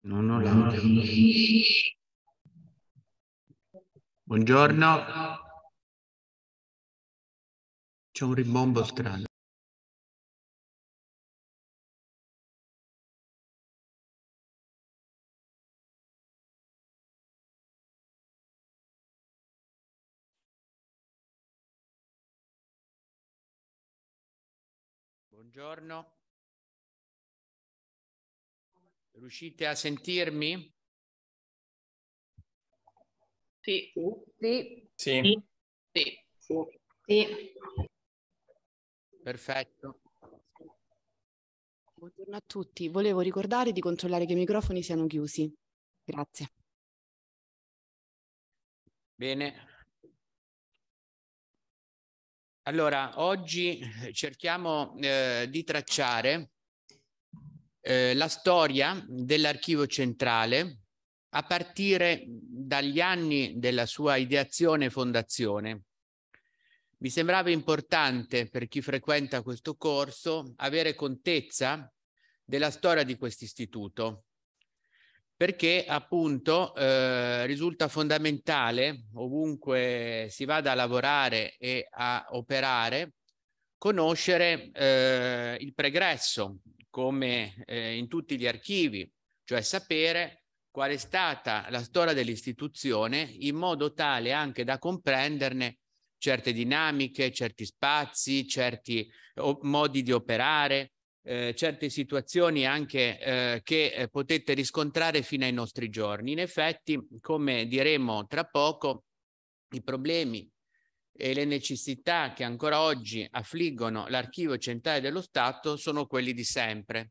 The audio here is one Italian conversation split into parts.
No, Non ho l'audio. Buongiorno. C'è un rimbombo strano. Buongiorno. Riuscite a sentirmi? Sì. Sì. Sì. Sì. sì. Perfetto. Buongiorno a tutti. Volevo ricordare di controllare che i microfoni siano chiusi. Grazie. Bene, Allora, oggi eh, cerchiamo eh, di tracciare eh, la storia dell'archivio centrale a partire dagli anni della sua ideazione e fondazione. Mi sembrava importante per chi frequenta questo corso avere contezza della storia di questo istituto, perché appunto eh, risulta fondamentale ovunque si vada a lavorare e a operare conoscere eh, il pregresso come eh, in tutti gli archivi, cioè sapere qual è stata la storia dell'istituzione in modo tale anche da comprenderne certe dinamiche, certi spazi, certi modi di operare, eh, certe situazioni anche eh, che eh, potete riscontrare fino ai nostri giorni. In effetti, come diremo tra poco, i problemi e le necessità che ancora oggi affliggono l'archivio centrale dello Stato sono quelli di sempre.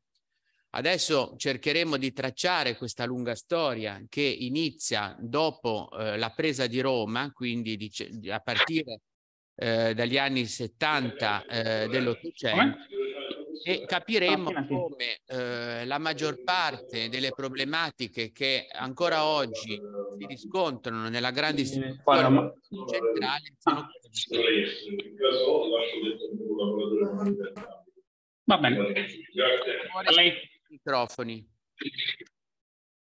Adesso cercheremo di tracciare questa lunga storia che inizia dopo eh, la presa di Roma, quindi di, a partire eh, dagli anni 70 eh, dell'Ottocento, e capiremmo come eh, la maggior parte delle problematiche che ancora oggi si riscontrano nella grande istituzione centrale sono Va bene. Microfoni.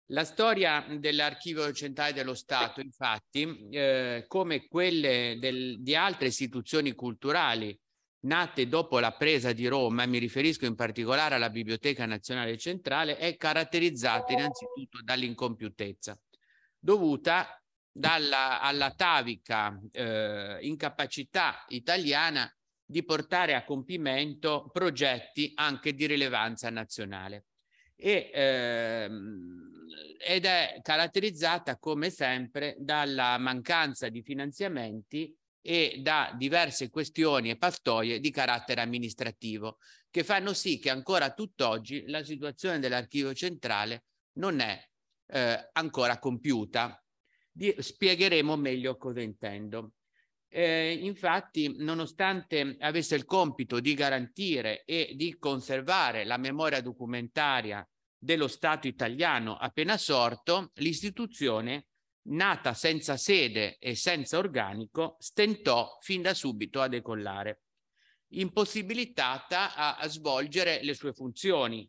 La storia dell'archivio centrale dello Stato, infatti, eh, come quelle del, di altre istituzioni culturali nate dopo la presa di Roma, mi riferisco in particolare alla Biblioteca Nazionale Centrale, è caratterizzata innanzitutto dall'incompiutezza, dovuta dalla, alla tavica eh, incapacità italiana di portare a compimento progetti anche di rilevanza nazionale. E, ehm, ed è caratterizzata come sempre dalla mancanza di finanziamenti e da diverse questioni e pastoie di carattere amministrativo, che fanno sì che ancora tutt'oggi la situazione dell'archivio centrale non è eh, ancora compiuta. Di spiegheremo meglio cosa intendo. Eh, infatti, nonostante avesse il compito di garantire e di conservare la memoria documentaria dello Stato italiano appena sorto, l'istituzione nata senza sede e senza organico, stentò fin da subito a decollare, impossibilitata a, a svolgere le sue funzioni,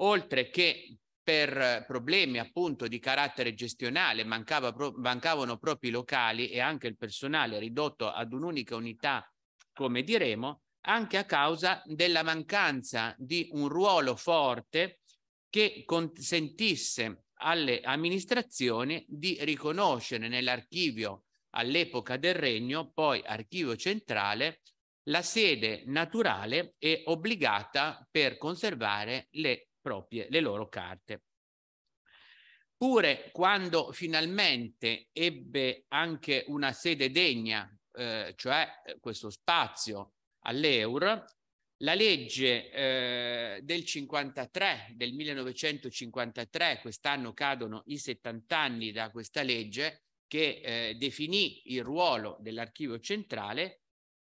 oltre che per problemi appunto di carattere gestionale, mancava pro mancavano propri locali e anche il personale ridotto ad un'unica unità, come diremo, anche a causa della mancanza di un ruolo forte che consentisse alle amministrazioni di riconoscere nell'archivio all'epoca del regno, poi archivio centrale, la sede naturale e obbligata per conservare le, proprie, le loro carte. Pure quando finalmente ebbe anche una sede degna, eh, cioè eh, questo spazio all'Eur, la legge eh, del 53, del 1953, quest'anno cadono i 70 anni da questa legge che eh, definì il ruolo dell'archivio centrale,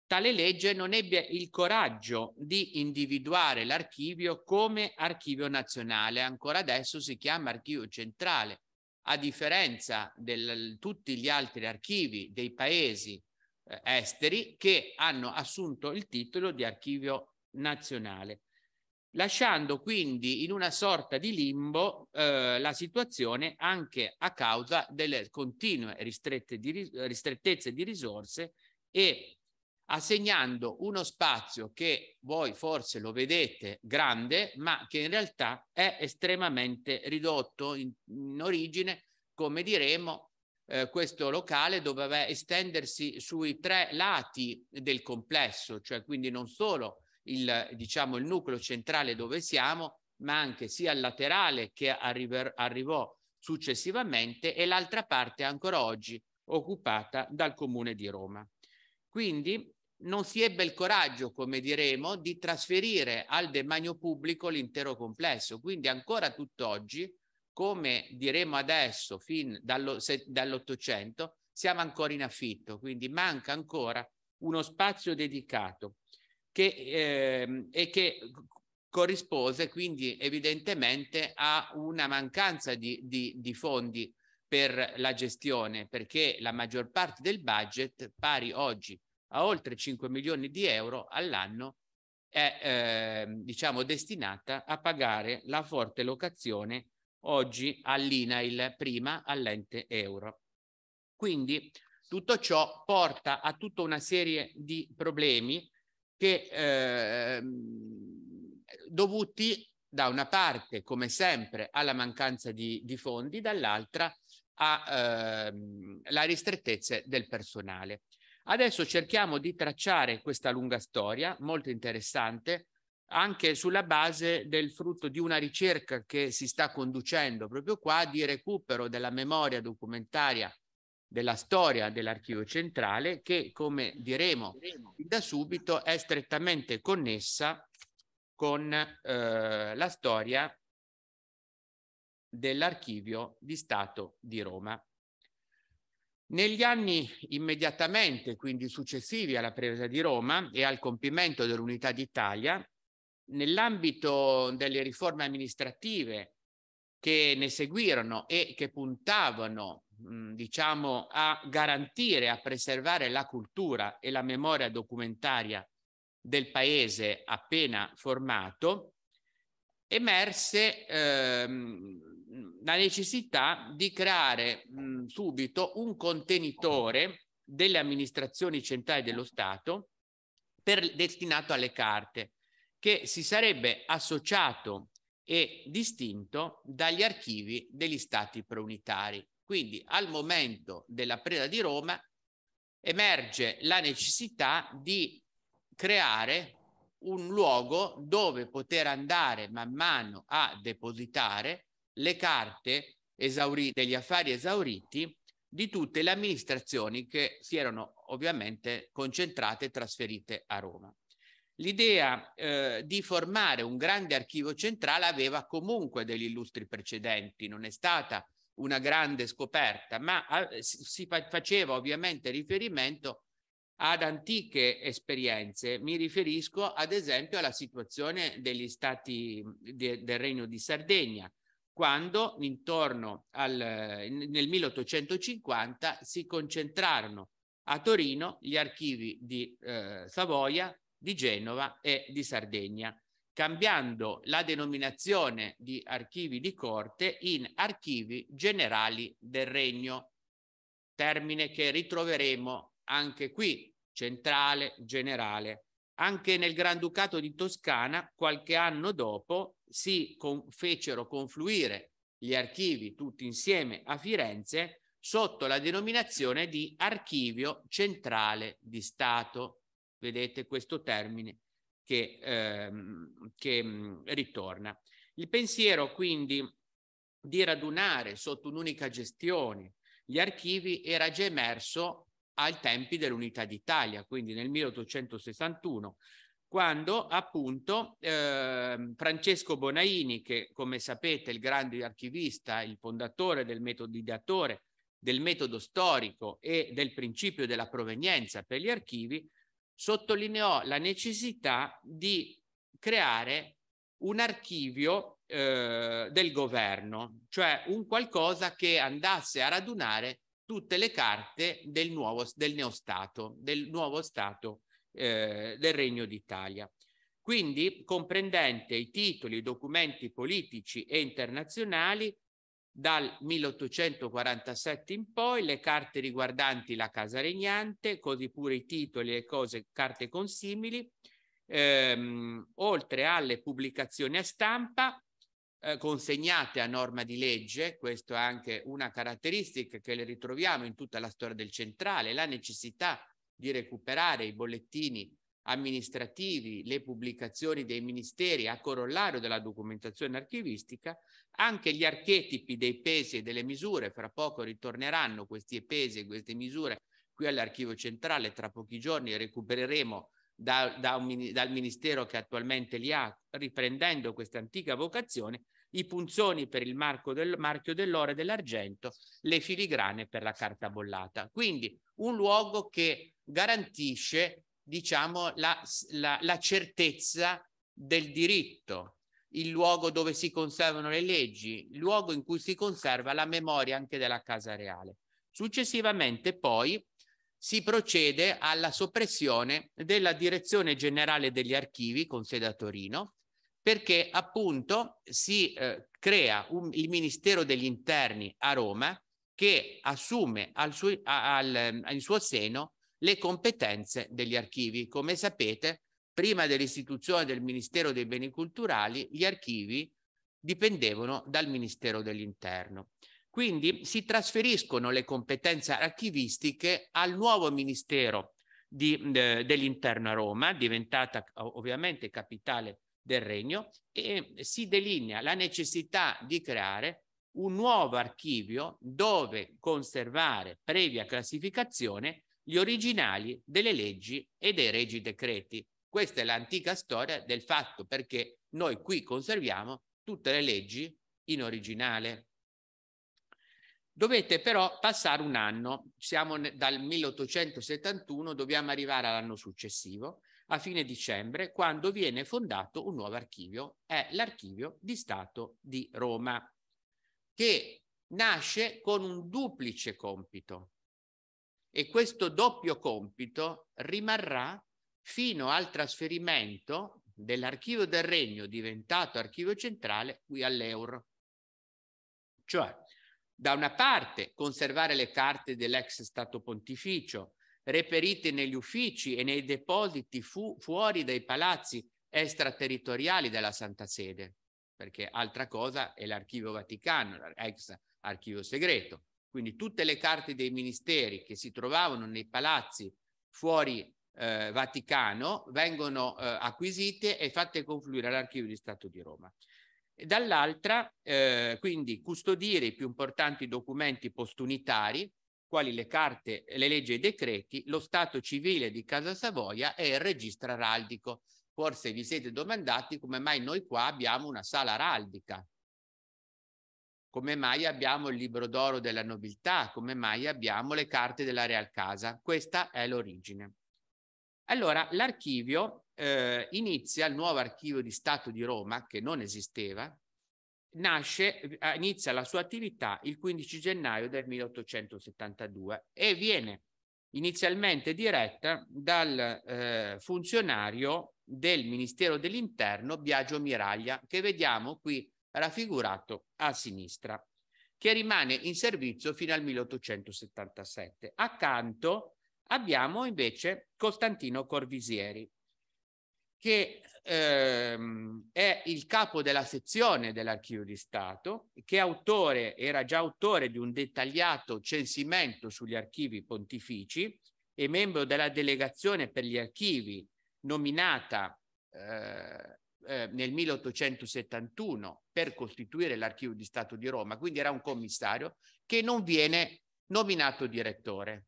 tale legge non ebbe il coraggio di individuare l'archivio come archivio nazionale, ancora adesso si chiama archivio centrale, a differenza di tutti gli altri archivi dei paesi eh, esteri che hanno assunto il titolo di archivio nazionale, lasciando quindi in una sorta di limbo eh, la situazione anche a causa delle continue di, ristrettezze di risorse e assegnando uno spazio che voi forse lo vedete grande, ma che in realtà è estremamente ridotto in, in origine, come diremo, eh, questo locale doveva estendersi sui tre lati del complesso, cioè quindi non solo il, diciamo, il nucleo centrale dove siamo, ma anche sia il laterale che arriver, arrivò successivamente e l'altra parte ancora oggi occupata dal comune di Roma. Quindi non si ebbe il coraggio, come diremo, di trasferire al demanio pubblico l'intero complesso, quindi ancora tutt'oggi come diremo adesso, fin dall'Ottocento, siamo ancora in affitto, quindi manca ancora uno spazio dedicato che, eh, e che corrispose quindi evidentemente a una mancanza di, di, di fondi per la gestione, perché la maggior parte del budget, pari oggi a oltre 5 milioni di euro all'anno, è eh, diciamo destinata a pagare la forte locazione oggi all'INAIL, prima all'ente euro. Quindi tutto ciò porta a tutta una serie di problemi che eh, dovuti da una parte, come sempre, alla mancanza di, di fondi, dall'altra alla eh, ristrettezza del personale. Adesso cerchiamo di tracciare questa lunga storia, molto interessante, anche sulla base del frutto di una ricerca che si sta conducendo proprio qua di recupero della memoria documentaria della storia dell'archivio centrale che, come diremo da subito, è strettamente connessa con eh, la storia dell'archivio di Stato di Roma. Negli anni immediatamente, quindi successivi alla presa di Roma e al compimento dell'unità d'Italia, nell'ambito delle riforme amministrative che ne seguirono e che puntavano diciamo a garantire a preservare la cultura e la memoria documentaria del paese appena formato emerse ehm, la necessità di creare mh, subito un contenitore delle amministrazioni centrali dello Stato per, destinato alle carte che si sarebbe associato e distinto dagli archivi degli stati preunitari. Quindi al momento della presa di Roma emerge la necessità di creare un luogo dove poter andare man mano a depositare le carte esaurite, gli affari esauriti di tutte le amministrazioni che si erano ovviamente concentrate e trasferite a Roma. L'idea eh, di formare un grande archivio centrale aveva comunque degli illustri precedenti, non è stata una grande scoperta, ma eh, si fa faceva ovviamente riferimento ad antiche esperienze. Mi riferisco ad esempio alla situazione degli stati de del Regno di Sardegna, quando intorno al, nel 1850 si concentrarono a Torino gli archivi di eh, Savoia, di Genova e di Sardegna, cambiando la denominazione di archivi di corte in archivi generali del regno, termine che ritroveremo anche qui, centrale, generale. Anche nel Granducato di Toscana, qualche anno dopo, si con fecero confluire gli archivi tutti insieme a Firenze sotto la denominazione di Archivio Centrale di Stato, Vedete questo termine che, ehm, che ritorna. Il pensiero quindi di radunare sotto un'unica gestione gli archivi era già emerso ai tempi dell'Unità d'Italia, quindi nel 1861, quando appunto eh, Francesco Bonaini, che come sapete è il grande archivista, il fondatore del metodo ideatore, del metodo storico e del principio della provenienza per gli archivi, sottolineò la necessità di creare un archivio eh, del governo, cioè un qualcosa che andasse a radunare tutte le carte del nuovo del neostato, del nuovo stato eh, del Regno d'Italia. Quindi comprendente i titoli, i documenti politici e internazionali dal 1847 in poi le carte riguardanti la casa regnante, così pure i titoli e cose, carte consimili, ehm, oltre alle pubblicazioni a stampa eh, consegnate a norma di legge, questa è anche una caratteristica che le ritroviamo in tutta la storia del centrale, la necessità di recuperare i bollettini amministrativi, le pubblicazioni dei ministeri a corollario della documentazione archivistica, anche gli archetipi dei pesi e delle misure, fra poco ritorneranno questi pesi e queste misure qui all'archivio centrale, tra pochi giorni recupereremo da, da un, dal ministero che attualmente li ha, riprendendo questa antica vocazione, i punzoni per il marco del, marchio dell'oro e dell'argento, le filigrane per la carta bollata. Quindi un luogo che garantisce diciamo, la, la, la certezza del diritto, il luogo dove si conservano le leggi, il luogo in cui si conserva la memoria anche della Casa Reale. Successivamente poi si procede alla soppressione della Direzione Generale degli Archivi con sede a Torino, perché appunto si eh, crea un, il Ministero degli Interni a Roma che assume al suo, al, al, al suo seno le competenze degli archivi. Come sapete, prima dell'istituzione del Ministero dei Beni Culturali, gli archivi dipendevano dal Ministero dell'Interno. Quindi si trasferiscono le competenze archivistiche al nuovo Ministero eh, dell'Interno a Roma, diventata ovviamente capitale del Regno, e si delinea la necessità di creare un nuovo archivio dove conservare previa classificazione gli originali delle leggi e dei regi decreti. Questa è l'antica storia del fatto perché noi qui conserviamo tutte le leggi in originale. Dovete però passare un anno, siamo dal 1871, dobbiamo arrivare all'anno successivo, a fine dicembre, quando viene fondato un nuovo archivio, è l'archivio di Stato di Roma, che nasce con un duplice compito e questo doppio compito rimarrà fino al trasferimento dell'archivio del regno diventato archivio centrale qui all'euro. Cioè, da una parte conservare le carte dell'ex Stato pontificio, reperite negli uffici e nei depositi fu fuori dai palazzi extraterritoriali della Santa Sede, perché altra cosa è l'archivio Vaticano, ex archivio segreto, quindi tutte le carte dei ministeri che si trovavano nei palazzi fuori eh, Vaticano vengono eh, acquisite e fatte confluire all'archivio di Stato di Roma. Dall'altra, eh, quindi, custodire i più importanti documenti postunitari, quali le carte, le leggi e i decreti, lo Stato civile di Casa Savoia e il registro araldico. Forse vi siete domandati come mai noi qua abbiamo una sala araldica, come mai abbiamo il libro d'oro della nobiltà, come mai abbiamo le carte della Real Casa. Questa è l'origine. Allora, l'archivio eh, inizia, il nuovo archivio di Stato di Roma, che non esisteva, nasce, eh, inizia la sua attività il 15 gennaio del 1872 e viene inizialmente diretta dal eh, funzionario del Ministero dell'Interno Biagio Miraglia, che vediamo qui raffigurato a sinistra, che rimane in servizio fino al 1877. Accanto abbiamo invece Costantino Corvisieri, che ehm, è il capo della sezione dell'Archivio di Stato, che autore, era già autore di un dettagliato censimento sugli archivi pontifici e membro della delegazione per gli archivi nominata eh, eh, nel 1871 per costituire l'archivio di Stato di Roma, quindi era un commissario che non viene nominato direttore,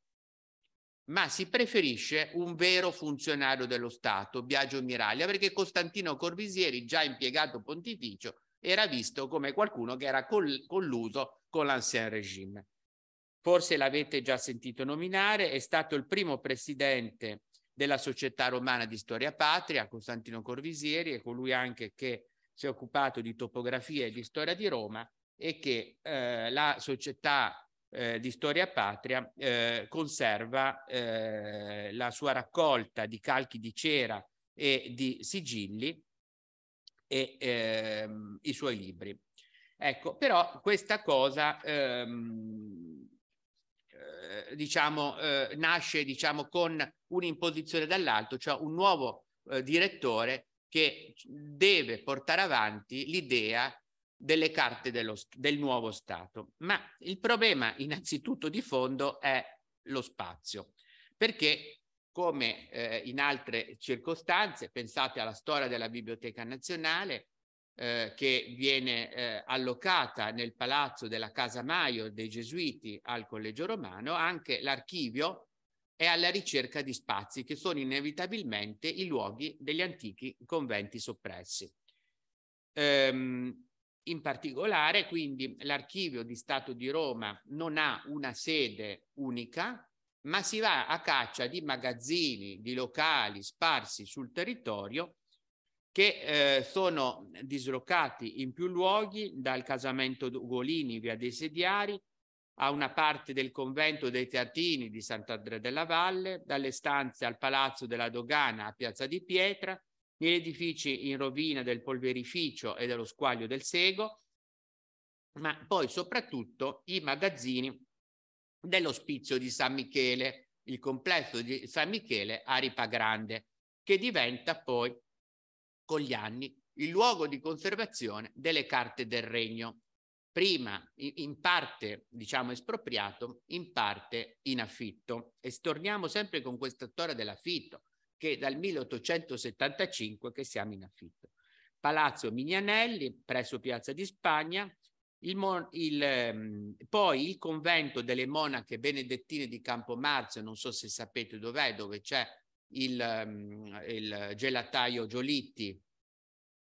ma si preferisce un vero funzionario dello Stato, Biagio Miraglia, perché Costantino Corvisieri, già impiegato pontificio, era visto come qualcuno che era col colluso con l'ancien regime. Forse l'avete già sentito nominare, è stato il primo presidente della Società Romana di Storia Patria, Costantino Corvisieri, è colui anche che si è occupato di topografia e di storia di Roma e che eh, la Società eh, di Storia Patria eh, conserva eh, la sua raccolta di calchi di cera e di sigilli e ehm, i suoi libri. Ecco, però questa cosa ehm, eh, diciamo, eh, nasce diciamo, con un'imposizione dall'alto, cioè un nuovo eh, direttore che deve portare avanti l'idea delle carte dello, del nuovo Stato. Ma il problema innanzitutto di fondo è lo spazio, perché come eh, in altre circostanze, pensate alla storia della Biblioteca Nazionale, eh, che viene eh, allocata nel palazzo della Casa Maio dei Gesuiti al Collegio Romano, anche l'archivio è alla ricerca di spazi che sono inevitabilmente i luoghi degli antichi conventi soppressi. Ehm, in particolare, quindi, l'archivio di Stato di Roma non ha una sede unica, ma si va a caccia di magazzini, di locali sparsi sul territorio che eh, sono dislocati in più luoghi, dal casamento d'Ugolini, via dei Sediari, a una parte del convento dei Teatini di Sant'Andrea della Valle, dalle stanze al Palazzo della Dogana a Piazza di Pietra, negli edifici in rovina del polverificio e dello squaglio del Sego, ma poi soprattutto i magazzini dell'ospizio di San Michele, il complesso di San Michele a Ripa Grande, che diventa poi con gli anni il luogo di conservazione delle carte del regno, prima in parte diciamo espropriato, in parte in affitto. E storniamo sempre con questa storia dell'affitto, che è dal 1875 che siamo in affitto. Palazzo Mignanelli, presso Piazza di Spagna, il il, ehm, poi il convento delle monache benedettine di Campomarzio, non so se sapete dov'è, dove c'è il, ehm, il gelataio Giolitti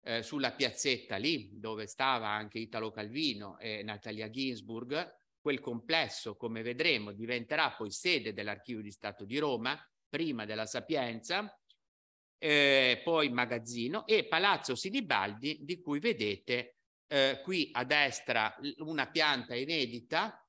eh, sulla piazzetta lì dove stava anche Italo Calvino e Natalia Ginsburg, quel complesso, come vedremo, diventerà poi sede dell'Archivio di Stato di Roma, prima della Sapienza, eh, poi Magazzino e Palazzo Sinibaldi, di cui vedete eh, qui a destra una pianta inedita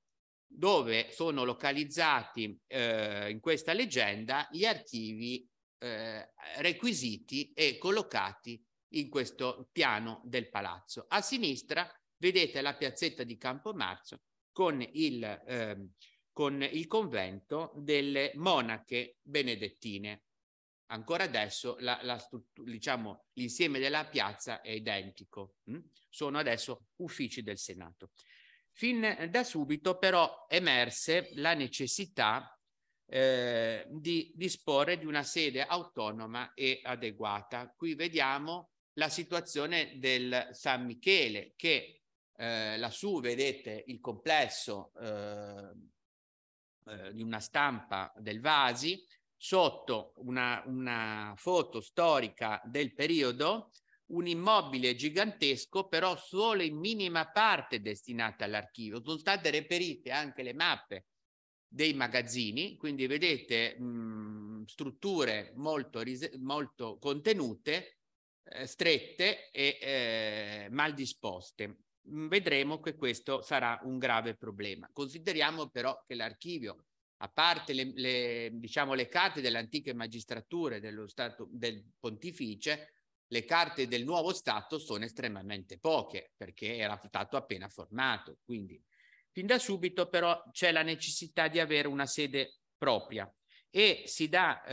dove sono localizzati eh, in questa leggenda gli archivi eh, requisiti e collocati in questo piano del palazzo. A sinistra vedete la piazzetta di Campomarzo con il, eh, con il convento delle monache benedettine. Ancora adesso la, la diciamo, l'insieme della piazza è identico, mh? Mm? sono adesso uffici del Senato. Fin da subito però emerse la necessità eh, di disporre di una sede autonoma e adeguata. Qui vediamo la situazione del San Michele che eh, lassù vedete il complesso eh, eh, di una stampa del Vasi, sotto una, una foto storica del periodo un immobile gigantesco, però solo in minima parte destinata all'archivio. Sono state reperite anche le mappe dei magazzini, quindi vedete mh, mm, strutture molto, molto contenute, eh, strette e eh, mal disposte. Mm, vedremo che questo sarà un grave problema. Consideriamo però che l'archivio, a parte le, le, diciamo, le carte delle antiche magistrature dello Stato del Pontificio, le carte del nuovo Stato sono estremamente poche perché era stato appena formato. Quindi fin da subito però c'è la necessità di avere una sede propria e si dà,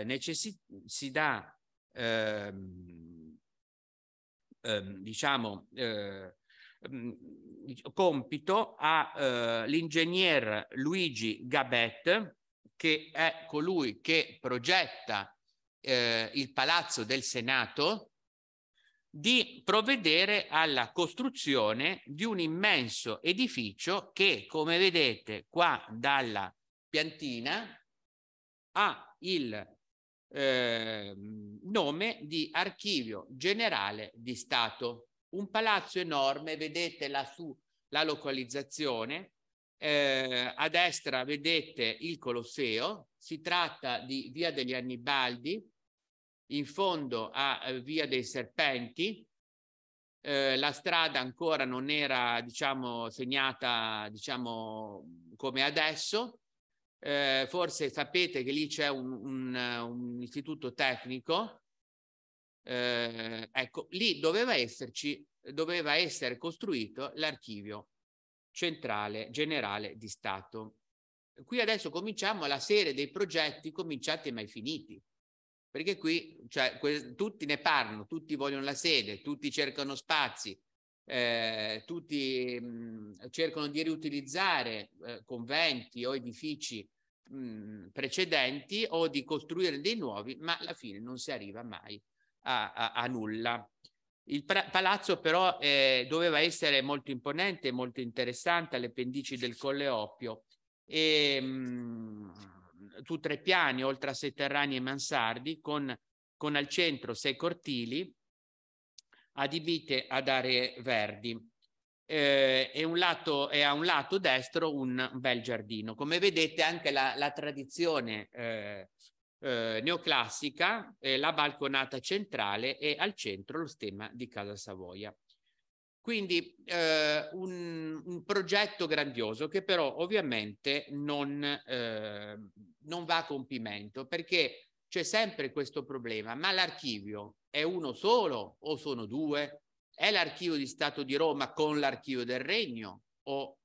eh, necessi- si dà ehm, ehm, diciamo, eh, mm, compito all'ingegner eh, Luigi Gabet, che è colui che progetta eh, il Palazzo del Senato di provvedere alla costruzione di un immenso edificio che, come vedete qua dalla piantina, ha il eh, nome di Archivio Generale di Stato. Un palazzo enorme, vedete la, su, la localizzazione, eh, a destra vedete il Colosseo, si tratta di Via degli Annibaldi, in fondo a eh, Via dei Serpenti. Eh, la strada ancora non era, diciamo, segnata, diciamo, come adesso. Eh, forse sapete che lì c'è un, un, un istituto tecnico. Eh, ecco, lì doveva esserci, doveva essere costruito l'archivio centrale generale di Stato. Qui adesso cominciamo la serie dei progetti cominciati e mai finiti. Perché qui cioè, que- tutti ne parlano, tutti vogliono la sede, tutti cercano spazi, eh, tutti mh, cercano di riutilizzare eh, conventi o edifici mh, precedenti o di costruire dei nuovi, ma alla fine non si arriva mai a, a, a nulla. Il pra- palazzo però eh, doveva essere molto imponente, molto interessante alle pendici del Colle Oppio e mh, su tre piani, oltre a sotterranei e mansardi, con, con al centro sei cortili adibite ad aree verdi. Eh, e, lato, e, a un lato destro un bel giardino. Come vedete anche la, la tradizione eh, eh, neoclassica, eh, la balconata centrale e al centro lo stemma di Casa Savoia. Quindi eh, un, un, progetto grandioso che però ovviamente non, eh, non va a compimento perché c'è sempre questo problema, ma l'archivio è uno solo o sono due? È l'archivio di Stato di Roma con l'archivio del Regno o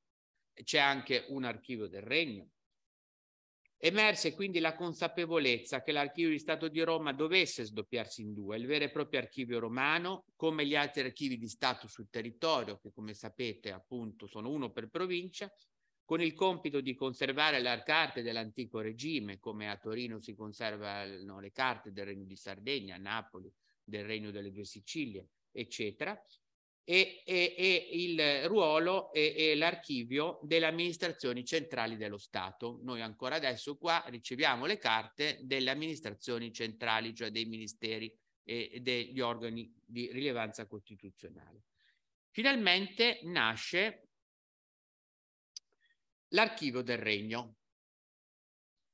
c'è anche un archivio del Regno? Emerse quindi la consapevolezza che l'archivio di Stato di Roma dovesse sdoppiarsi in due, il vero e proprio archivio romano, come gli altri archivi di Stato sul territorio, che come sapete appunto sono uno per provincia, con il compito di conservare le carte dell'antico regime, come a Torino si conservano le carte del Regno di Sardegna, a Napoli del Regno delle Due Sicilie, eccetera, e, e, e il ruolo e, e l'archivio delle amministrazioni centrali dello Stato. Noi ancora adesso qua riceviamo le carte delle amministrazioni centrali, cioè dei ministeri e degli organi di rilevanza costituzionale. Finalmente nasce l'archivio del regno,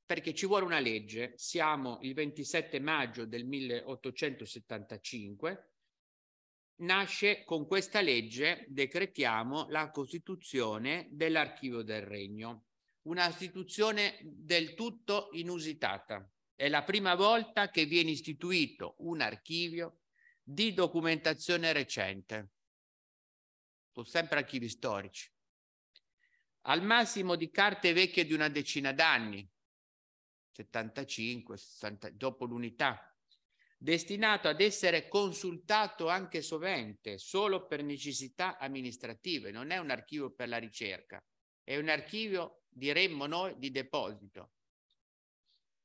perché ci vuole una legge. Siamo il 27 maggio del 1875, nasce con questa legge, decretiamo, la costituzione dell'archivio del regno, una istituzione del tutto inusitata. È la prima volta che viene istituito un archivio di documentazione recente. Sono sempre archivi storici. Al massimo di carte vecchie di una decina d'anni, 75, 60, dopo l'unità destinato ad essere consultato anche sovente solo per necessità amministrative, non è un archivio per la ricerca, è un archivio, diremmo noi, di deposito,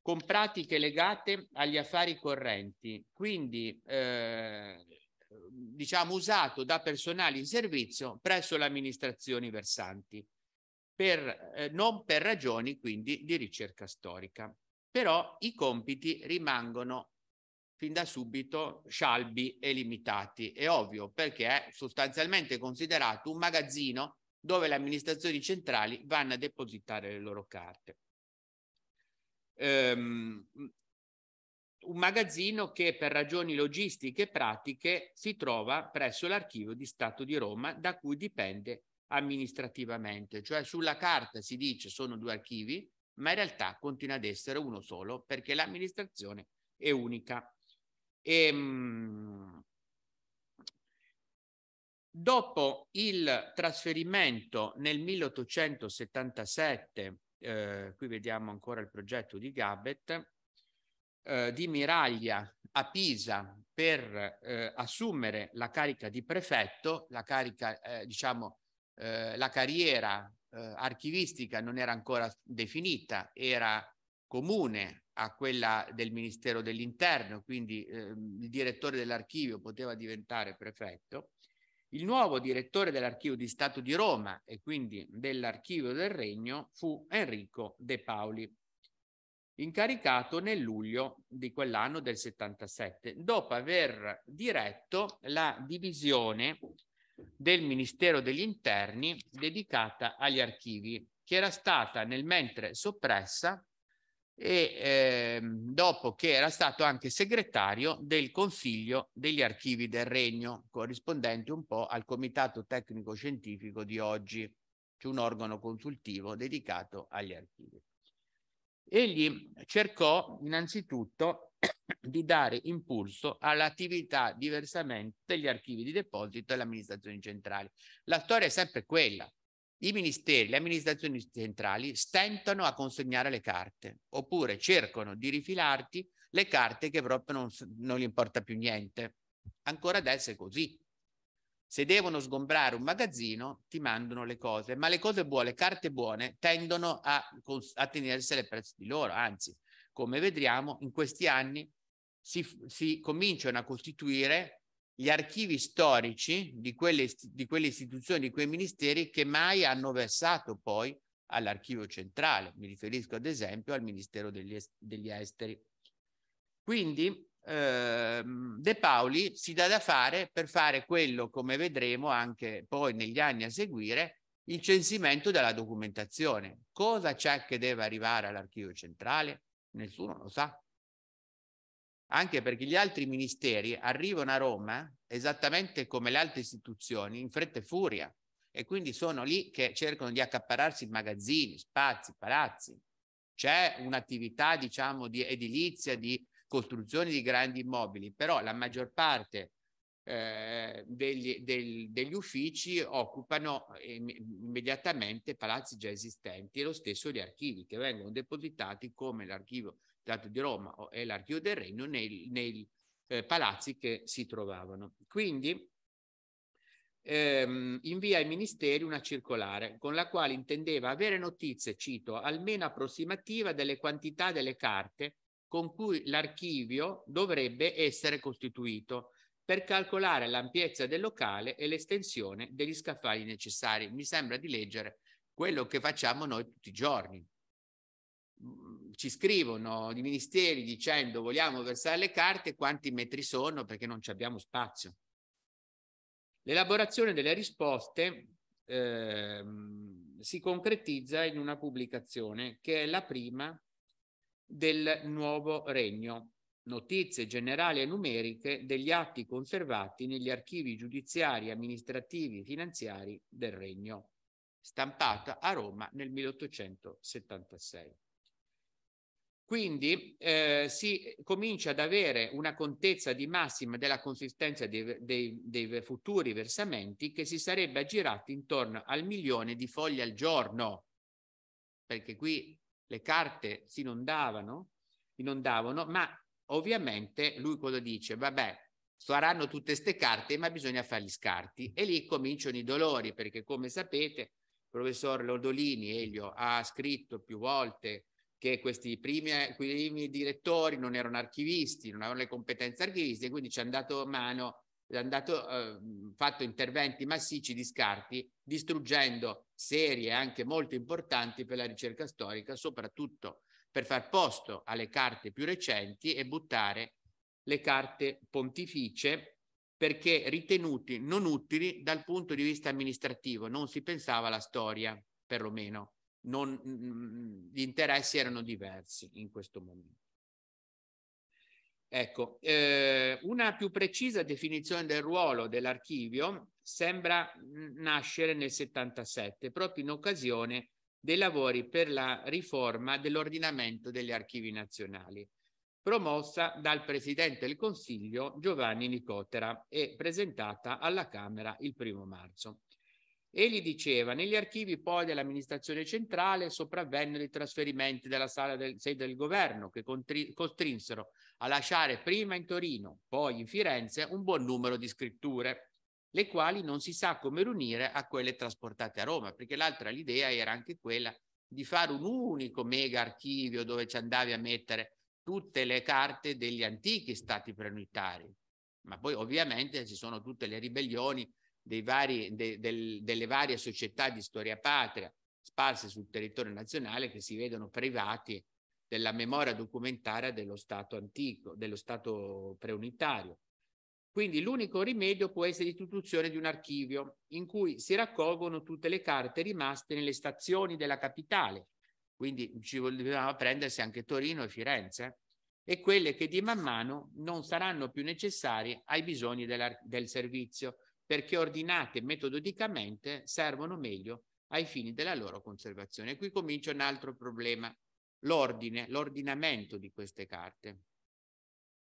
con pratiche legate agli affari correnti, quindi eh, diciamo usato da personale in servizio presso le amministrazioni versanti, per, eh, non per ragioni quindi di ricerca storica. Però i compiti rimangono fin da subito scialbi e limitati. È ovvio perché è sostanzialmente considerato un magazzino dove le amministrazioni centrali vanno a depositare le loro carte. Um, un magazzino che per ragioni logistiche e pratiche si trova presso l'archivio di Stato di Roma da cui dipende amministrativamente, cioè sulla carta si dice sono due archivi, ma in realtà continua ad essere uno solo perché l'amministrazione è unica. E, ehm, dopo il trasferimento nel 1877, eh, qui vediamo ancora il progetto di Gabbett, eh, di Miraglia a Pisa per eh, assumere la carica di prefetto, la carica, eh, diciamo, eh, la carriera eh, archivistica non era ancora definita, era comune a quella del Ministero dell'Interno, quindi eh, il direttore dell'archivio poteva diventare prefetto, il nuovo direttore dell'archivio di Stato di Roma e quindi dell'archivio del Regno fu Enrico De Paoli, incaricato nel luglio di quell'anno del 77, dopo aver diretto la divisione del Ministero degli Interni dedicata agli archivi, che era stata nel mentre soppressa e eh, dopo che era stato anche segretario del Consiglio degli Archivi del Regno, corrispondente un po' al Comitato Tecnico Scientifico di oggi, cioè un organo consultivo dedicato agli archivi. Egli cercò innanzitutto di dare impulso all'attività diversamente degli archivi di deposito e delle amministrazioni centrali. La storia è sempre quella, i ministeri, le amministrazioni centrali stentano a consegnare le carte oppure cercano di rifilarti le carte che proprio non, non gli importa più niente. Ancora adesso è così. Se devono sgombrare un magazzino, ti mandano le cose, ma le cose buone, le carte buone, tendono a, a tenersele presso di loro. Anzi, come vedremo, in questi anni si, si cominciano a costituire gli archivi storici di quelle, di quelle istituzioni, di quei ministeri che mai hanno versato poi all'archivio centrale. Mi riferisco ad esempio al Ministero degli, degli Esteri. Quindi eh, De Paoli si dà da fare per fare quello, come vedremo anche poi negli anni a seguire, il censimento della documentazione. Cosa c'è che deve arrivare all'archivio centrale? Nessuno lo sa anche perché gli altri ministeri arrivano a Roma esattamente come le altre istituzioni in fretta e furia e quindi sono lì che cercano di accappararsi magazzini, spazi, palazzi. C'è un'attività, diciamo, di edilizia, di costruzione di grandi immobili, però la maggior parte eh, degli, del, degli, uffici occupano eh, immediatamente palazzi già esistenti e lo stesso gli archivi che vengono depositati come l'archivio Stato di Roma e l'Archivio del Regno nei, nei eh, palazzi che si trovavano. Quindi ehm, invia ai ministeri una circolare con la quale intendeva avere notizie, cito, almeno approssimativa delle quantità delle carte con cui l'archivio dovrebbe essere costituito per calcolare l'ampiezza del locale e l'estensione degli scaffali necessari. Mi sembra di leggere quello che facciamo noi tutti i giorni ci scrivono i ministeri dicendo vogliamo versare le carte, quanti metri sono perché non abbiamo spazio. L'elaborazione delle risposte eh, si concretizza in una pubblicazione che è la prima del nuovo regno, notizie generali e numeriche degli atti conservati negli archivi giudiziari, amministrativi e finanziari del regno, stampata a Roma nel 1876. Quindi eh, si comincia ad avere una contezza di massima della consistenza dei, dei, dei futuri versamenti che si sarebbe aggirati intorno al milione di foglie al giorno, perché qui le carte si inondavano, inondavano, ma ovviamente lui cosa dice? Vabbè, saranno tutte ste carte, ma bisogna fare gli scarti. E lì cominciano i dolori, perché come sapete, il professor Lodolini, Elio, ha scritto più volte che questi primi, primi direttori non erano archivisti, non avevano le competenze archivistiche, quindi ci hanno dato mano, hanno dato, eh, fatto interventi massicci di scarti, distruggendo serie anche molto importanti per la ricerca storica, soprattutto per far posto alle carte più recenti e buttare le carte pontificie perché ritenuti non utili dal punto di vista amministrativo, non si pensava alla storia, perlomeno non, mm, gli interessi erano diversi in questo momento. Ecco, eh, una più precisa definizione del ruolo dell'archivio sembra nascere nel 77, proprio in occasione dei lavori per la riforma dell'ordinamento degli archivi nazionali, promossa dal Presidente del Consiglio Giovanni Nicotera e presentata alla Camera il primo marzo. Egli diceva, negli archivi poi dell'amministrazione centrale sopravvennero i trasferimenti della sala del, sede del governo che contri, costrinsero a lasciare prima in Torino, poi in Firenze, un buon numero di scritture, le quali non si sa come riunire a quelle trasportate a Roma, perché l'altra l'idea era anche quella di fare un unico mega archivio dove ci andavi a mettere tutte le carte degli antichi stati prenutari. Ma poi ovviamente ci sono tutte le ribellioni vari, de, del, delle varie società di storia patria sparse sul territorio nazionale che si vedono privati della memoria documentaria dello Stato antico, dello Stato preunitario. Quindi l'unico rimedio può essere l'istituzione di un archivio in cui si raccolgono tutte le carte rimaste nelle stazioni della capitale, quindi ci volevamo prendersi anche Torino e Firenze, eh? e quelle che di man mano non saranno più necessarie ai bisogni del servizio, perché ordinate metodicamente servono meglio ai fini della loro conservazione. E qui comincia un altro problema, l'ordine, l'ordinamento di queste carte,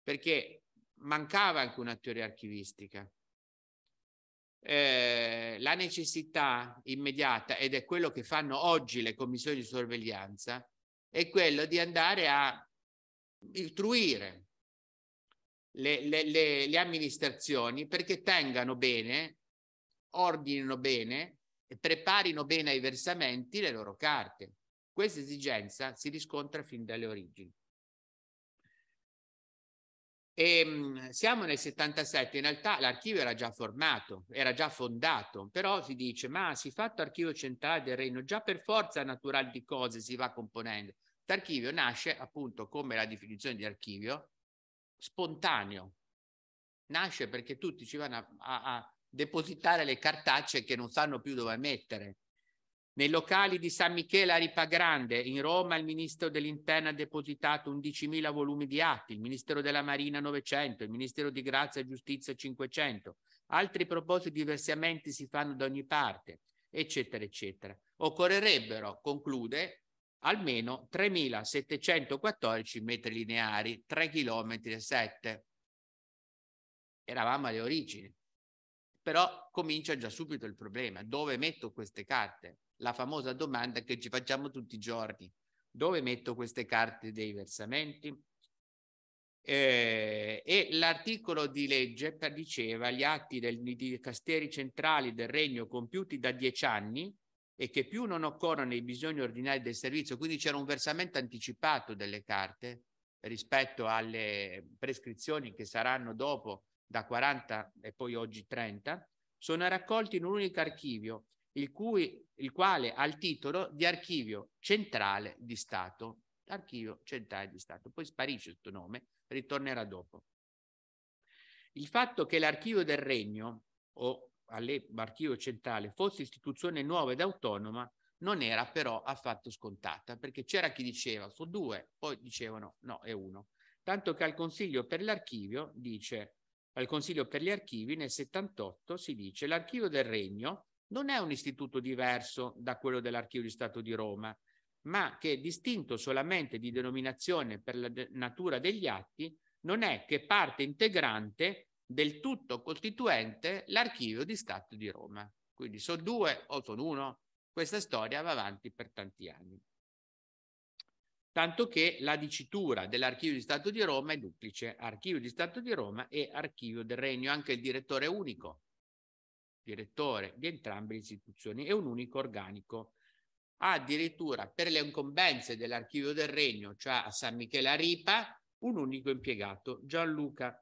perché mancava anche una teoria archivistica. Eh, la necessità immediata, ed è quello che fanno oggi le commissioni di sorveglianza, è quello di andare a istruire le, le, le, le amministrazioni perché tengano bene, ordinino bene e preparino bene ai versamenti le loro carte. Questa esigenza si riscontra fin dalle origini. E ehm, siamo nel 77, in realtà l'archivio era già formato, era già fondato, però si dice, ma si fatto archivio centrale del Regno, già per forza naturale di cose si va componendo. L'archivio nasce appunto come la definizione di archivio, spontaneo, nasce perché tutti ci vanno a, a, a depositare le cartacce che non sanno più dove mettere. Nei locali di San Michele a Ripagrande, in Roma, il ministro dell'Interno ha depositato 11.000 volumi di atti, il ministero della Marina 900, il ministero di Grazia e Giustizia 500. Altri propositi di versamenti si fanno da ogni parte, eccetera, eccetera. Occorrerebbero, conclude, almeno 3.714 metri lineari, 3 km e 7. Eravamo alle origini. Però comincia già subito il problema. Dove metto queste carte? La famosa domanda che ci facciamo tutti i giorni. Dove metto queste carte dei versamenti? Eh, e l'articolo di legge diceva gli atti di dicasteri centrali del regno compiuti da dieci anni e che più non occorrono i bisogni ordinari del servizio, quindi c'era un versamento anticipato delle carte rispetto alle prescrizioni che saranno dopo da 40 e poi oggi 30, sono raccolti in un unico archivio, il, cui, il quale ha il titolo di archivio centrale di Stato. Archivio centrale di Stato, poi sparisce questo nome, ritornerà dopo. Il fatto che l'archivio del regno o all'Archivio Centrale fosse istituzione nuova ed autonoma, non era però affatto scontata, perché c'era chi diceva su due, poi dicevano no, è uno. Tanto che al Consiglio per l'Archivio dice, al Consiglio per gli Archivi nel 78 si dice l'archivio del Regno non è un istituto diverso da quello dell'Archivio di Stato di Roma, ma che è distinto solamente di denominazione per la de natura degli atti, non è che parte integrante del tutto costituente l'archivio di Stato di Roma. Quindi sono due o sono uno, questa storia va avanti per tanti anni. Tanto che la dicitura dell'archivio di Stato di Roma è duplice, archivio di Stato di Roma e archivio del Regno, anche il direttore unico, direttore di entrambe le istituzioni, è un unico organico. Addirittura per le incombenze dell'archivio del Regno, cioè a San Michele a Ripa, un unico impiegato, Gianluca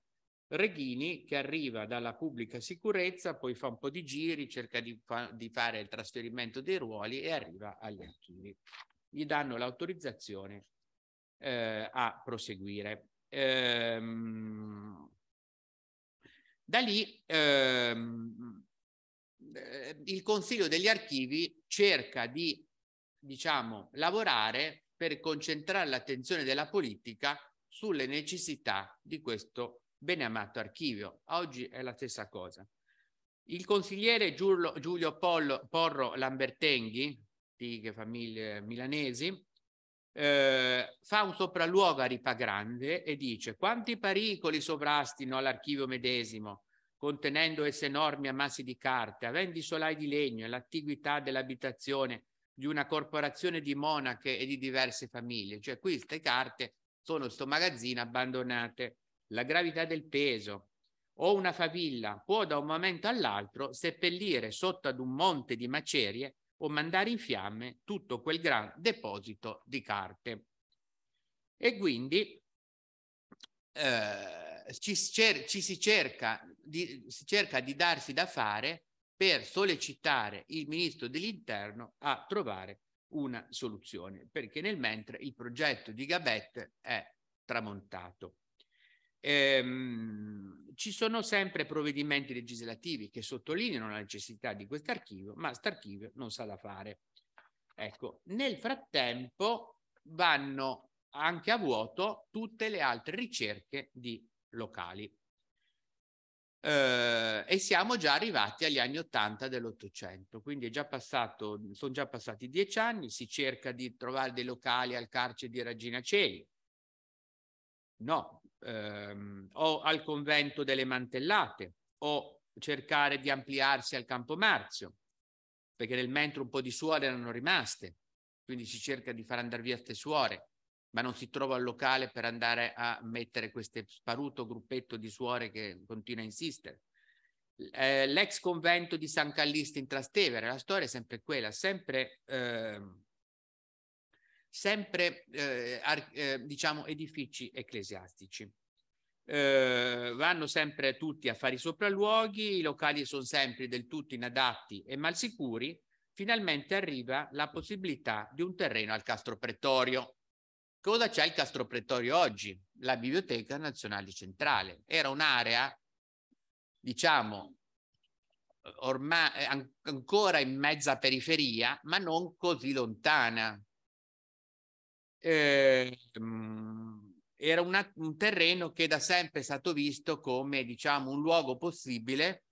Reghini che arriva dalla pubblica sicurezza, poi fa un po' di giri, cerca di, fa di fare il trasferimento dei ruoli e arriva agli archivi. Gli danno l'autorizzazione eh, a proseguire. Ehm, da lì ehm, eh, il Consiglio degli Archivi cerca di, diciamo, lavorare per concentrare l'attenzione della politica sulle necessità di questo bene amato archivio. Oggi è la stessa cosa. Il consigliere Giulio, Giulio Pollo, Porro Lambertenghi, antiche famiglie milanesi, eh, fa un sopralluogo a Ripa Grande e dice quanti pericoli sovrastino all'archivio medesimo, contenendo esse enormi ammassi di carte, avendo i solai di legno e l'antiguità dell'abitazione di una corporazione di monache e di diverse famiglie. Cioè queste carte sono sto magazzino abbandonate la gravità del peso o una favilla può da un momento all'altro seppellire sotto ad un monte di macerie o mandare in fiamme tutto quel gran deposito di carte. E quindi eh, ci, cer- ci si, cerca di, si cerca di darsi da fare per sollecitare il ministro dell'interno a trovare una soluzione, perché nel mentre il progetto di Gabet è tramontato ehm, ci sono sempre provvedimenti legislativi che sottolineano la necessità di questo archivio, ma quest'archivio non sa da fare. Ecco, nel frattempo vanno anche a vuoto tutte le altre ricerche di locali. Eh, e siamo già arrivati agli anni 80 dell'Ottocento, quindi già passato, sono già passati dieci anni, si cerca di trovare dei locali al carcere di Regina Celi. No, ehm, o al convento delle Mantellate o cercare di ampliarsi al Campo Marzio, perché nel mentre un po' di suore erano rimaste, quindi si cerca di far andare via queste suore, ma non si trova il locale per andare a mettere questo sparuto gruppetto di suore che continua a insistere. Eh, l'ex convento di San Callista in Trastevere, la storia è sempre quella, sempre eh, sempre eh, ar- eh, diciamo edifici ecclesiastici. Eh, vanno sempre tutti a fare i sopralluoghi, i locali sono sempre del tutto inadatti e mal sicuri. Finalmente arriva la possibilità di un terreno al Castro Pretorio. Cosa c'è al Castro Pretorio oggi? La Biblioteca Nazionale Centrale. Era un'area, diciamo, ormai eh, ancora in mezza periferia, ma non così lontana eh, era una, un terreno che da sempre è stato visto come diciamo un luogo possibile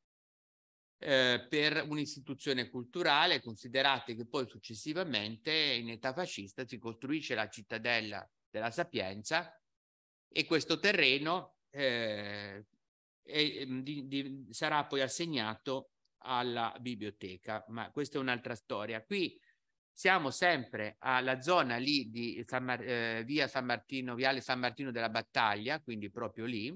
eh, per un'istituzione culturale, considerate che poi successivamente in età fascista si costruisce la cittadella della Sapienza e questo terreno eh, è, di, di, sarà poi assegnato alla biblioteca, ma questa è un'altra storia. Qui siamo sempre alla zona lì di San Mar- eh, via San Martino, viale San Martino della Battaglia, quindi proprio lì,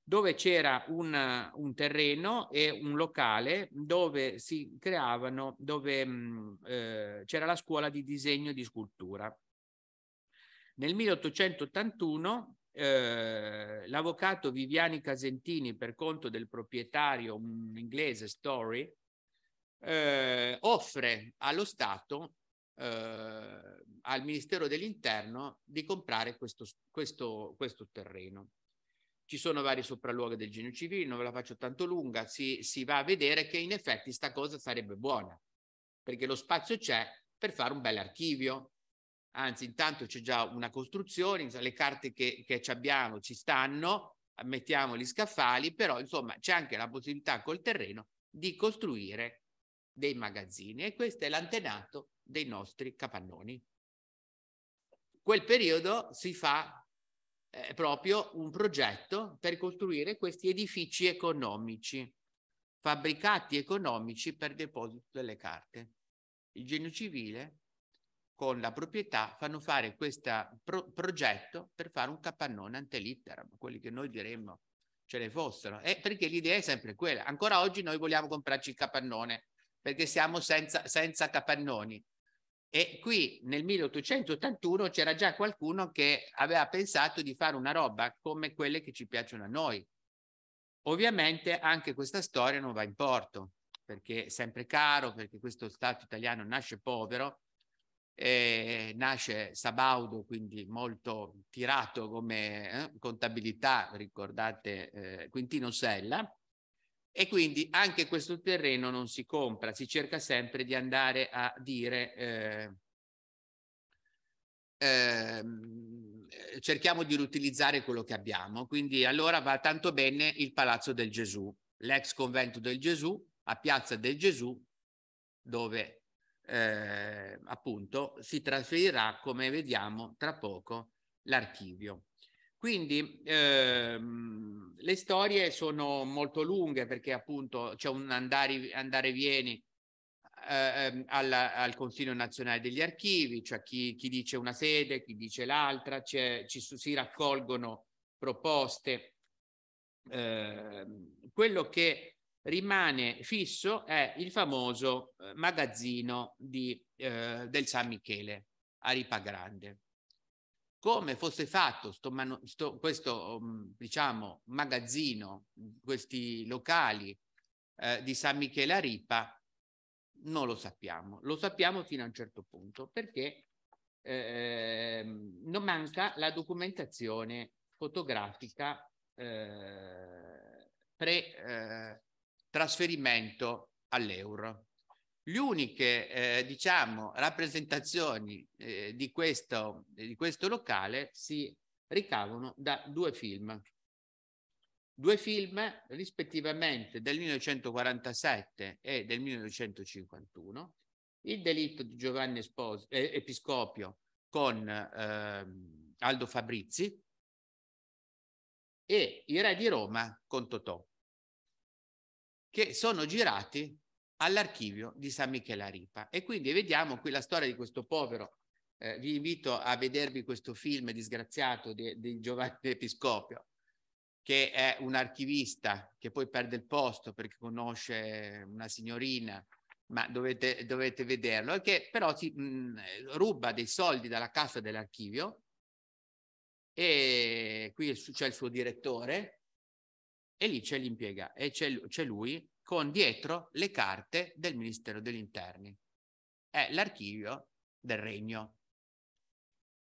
dove c'era un, un terreno e un locale dove si creavano, dove mh, mm, eh, c'era la scuola di disegno e di scultura. Nel 1881 eh, l'avvocato Viviani Casentini, per conto del proprietario inglese Story, eh, offre allo Stato, eh, al Ministero dell'Interno, di comprare questo, questo, questo, terreno. Ci sono vari sopralluoghi del genio civile, non ve la faccio tanto lunga, si, si va a vedere che in effetti sta cosa sarebbe buona, perché lo spazio c'è per fare un bel archivio. Anzi, intanto c'è già una costruzione, le carte che, che abbiamo ci stanno, mettiamo gli scaffali, però insomma c'è anche la possibilità col terreno di costruire dei magazzini e questo è l'antenato dei nostri capannoni. Quel periodo si fa eh, proprio un progetto per costruire questi edifici economici, fabbricati economici per deposito delle carte. Il genio civile con la proprietà fanno fare questo pro progetto per fare un capannone antelitteram, quelli che noi diremmo ce ne fossero, eh, perché l'idea è sempre quella. Ancora oggi noi vogliamo comprarci il capannone perché siamo senza, senza capannoni. E qui nel 1881 c'era già qualcuno che aveva pensato di fare una roba come quelle che ci piacciono a noi. Ovviamente anche questa storia non va in porto, perché è sempre caro, perché questo Stato italiano nasce povero, eh, nasce sabaudo, quindi molto tirato come eh, contabilità, ricordate eh, Quintino Sella, e quindi anche questo terreno non si compra, si cerca sempre di andare a dire, eh, eh, cerchiamo di riutilizzare quello che abbiamo. Quindi allora va tanto bene il Palazzo del Gesù, l'ex convento del Gesù, a Piazza del Gesù, dove eh, appunto si trasferirà, come vediamo tra poco, l'archivio. Quindi ehm, le storie sono molto lunghe perché appunto c'è un andare, andare vieni eh, ehm, alla, al Consiglio nazionale degli archivi, cioè chi, chi dice una sede, chi dice l'altra, ci, si raccolgono proposte. Eh, quello che rimane fisso è il famoso eh, magazzino di, eh, del San Michele a Ripa Grande come fosse fatto sto manu- sto, questo mm, diciamo, magazzino, mm, questi locali eh, di San Michele a Ripa, non lo sappiamo. Lo sappiamo fino a un certo punto perché eh, non manca la documentazione fotografica eh, pre-trasferimento eh, all'euro. Le uniche eh, diciamo, rappresentazioni eh, di, questo, di questo locale si ricavano da due film. Due film rispettivamente del 1947 e del 1951, Il delitto di Giovanni Espos eh, Episcopio con eh, Aldo Fabrizi e I re di Roma con Totò, che sono girati all'archivio di San Michele a Ripa. E quindi vediamo qui la storia di questo povero. Eh, vi invito a vedervi questo film disgraziato di, di Giovanni Episcopio, che è un archivista che poi perde il posto perché conosce una signorina, ma dovete, dovete vederlo, e che però si, mh, mm, ruba dei soldi dalla cassa dell'archivio e qui c'è il suo direttore e lì c'è l'impiega e c'è lui con dietro le carte del Ministero degli Interni. È l'archivio del regno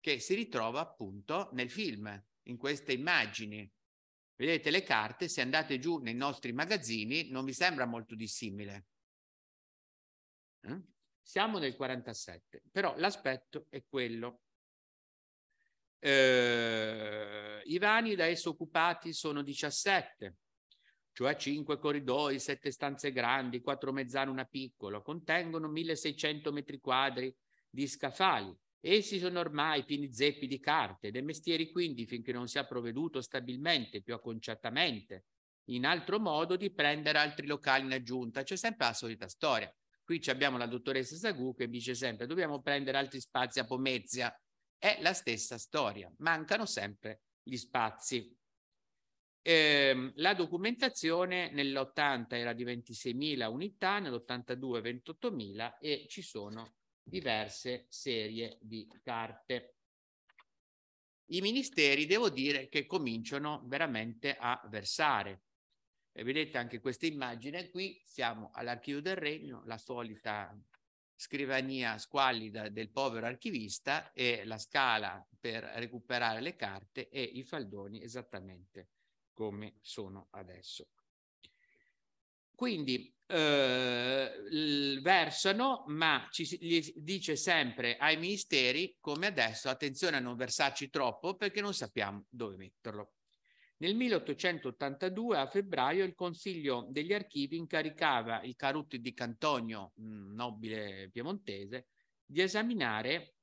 che si ritrova appunto nel film, in queste immagini. Vedete le carte, se andate giù nei nostri magazzini non vi sembra molto dissimile. Mm? Siamo nel 47, però l'aspetto è quello. Eh, I vani da esso occupati sono 17, cioè cinque corridoi, sette stanze grandi, quattro mezzane, una piccola, contengono 1600 metri quadri di scaffali. Essi sono ormai pieni zeppi di carte dei mestieri quindi finché non si è provveduto stabilmente, più acconciatamente, in altro modo di prendere altri locali in aggiunta. C'è sempre la solita storia. Qui abbiamo la dottoressa Sagu che dice sempre dobbiamo prendere altri spazi a Pomezia. È la stessa storia, mancano sempre gli spazi. Eh, la documentazione nell'80 era di 26.000 unità, nell'82 28.000 e ci sono diverse serie di carte. I ministeri devo dire che cominciano veramente a versare. E vedete anche questa immagine qui, siamo all'archivio del regno, la solita scrivania squallida del povero archivista e la scala per recuperare le carte e i faldoni esattamente come sono adesso. Quindi eh, versano, ma ci dice sempre ai ministeri, come adesso, attenzione a non versarci troppo perché non sappiamo dove metterlo. Nel 1882, a febbraio, il Consiglio degli Archivi incaricava il Caruti di Cantonio, nobile piemontese, di esaminare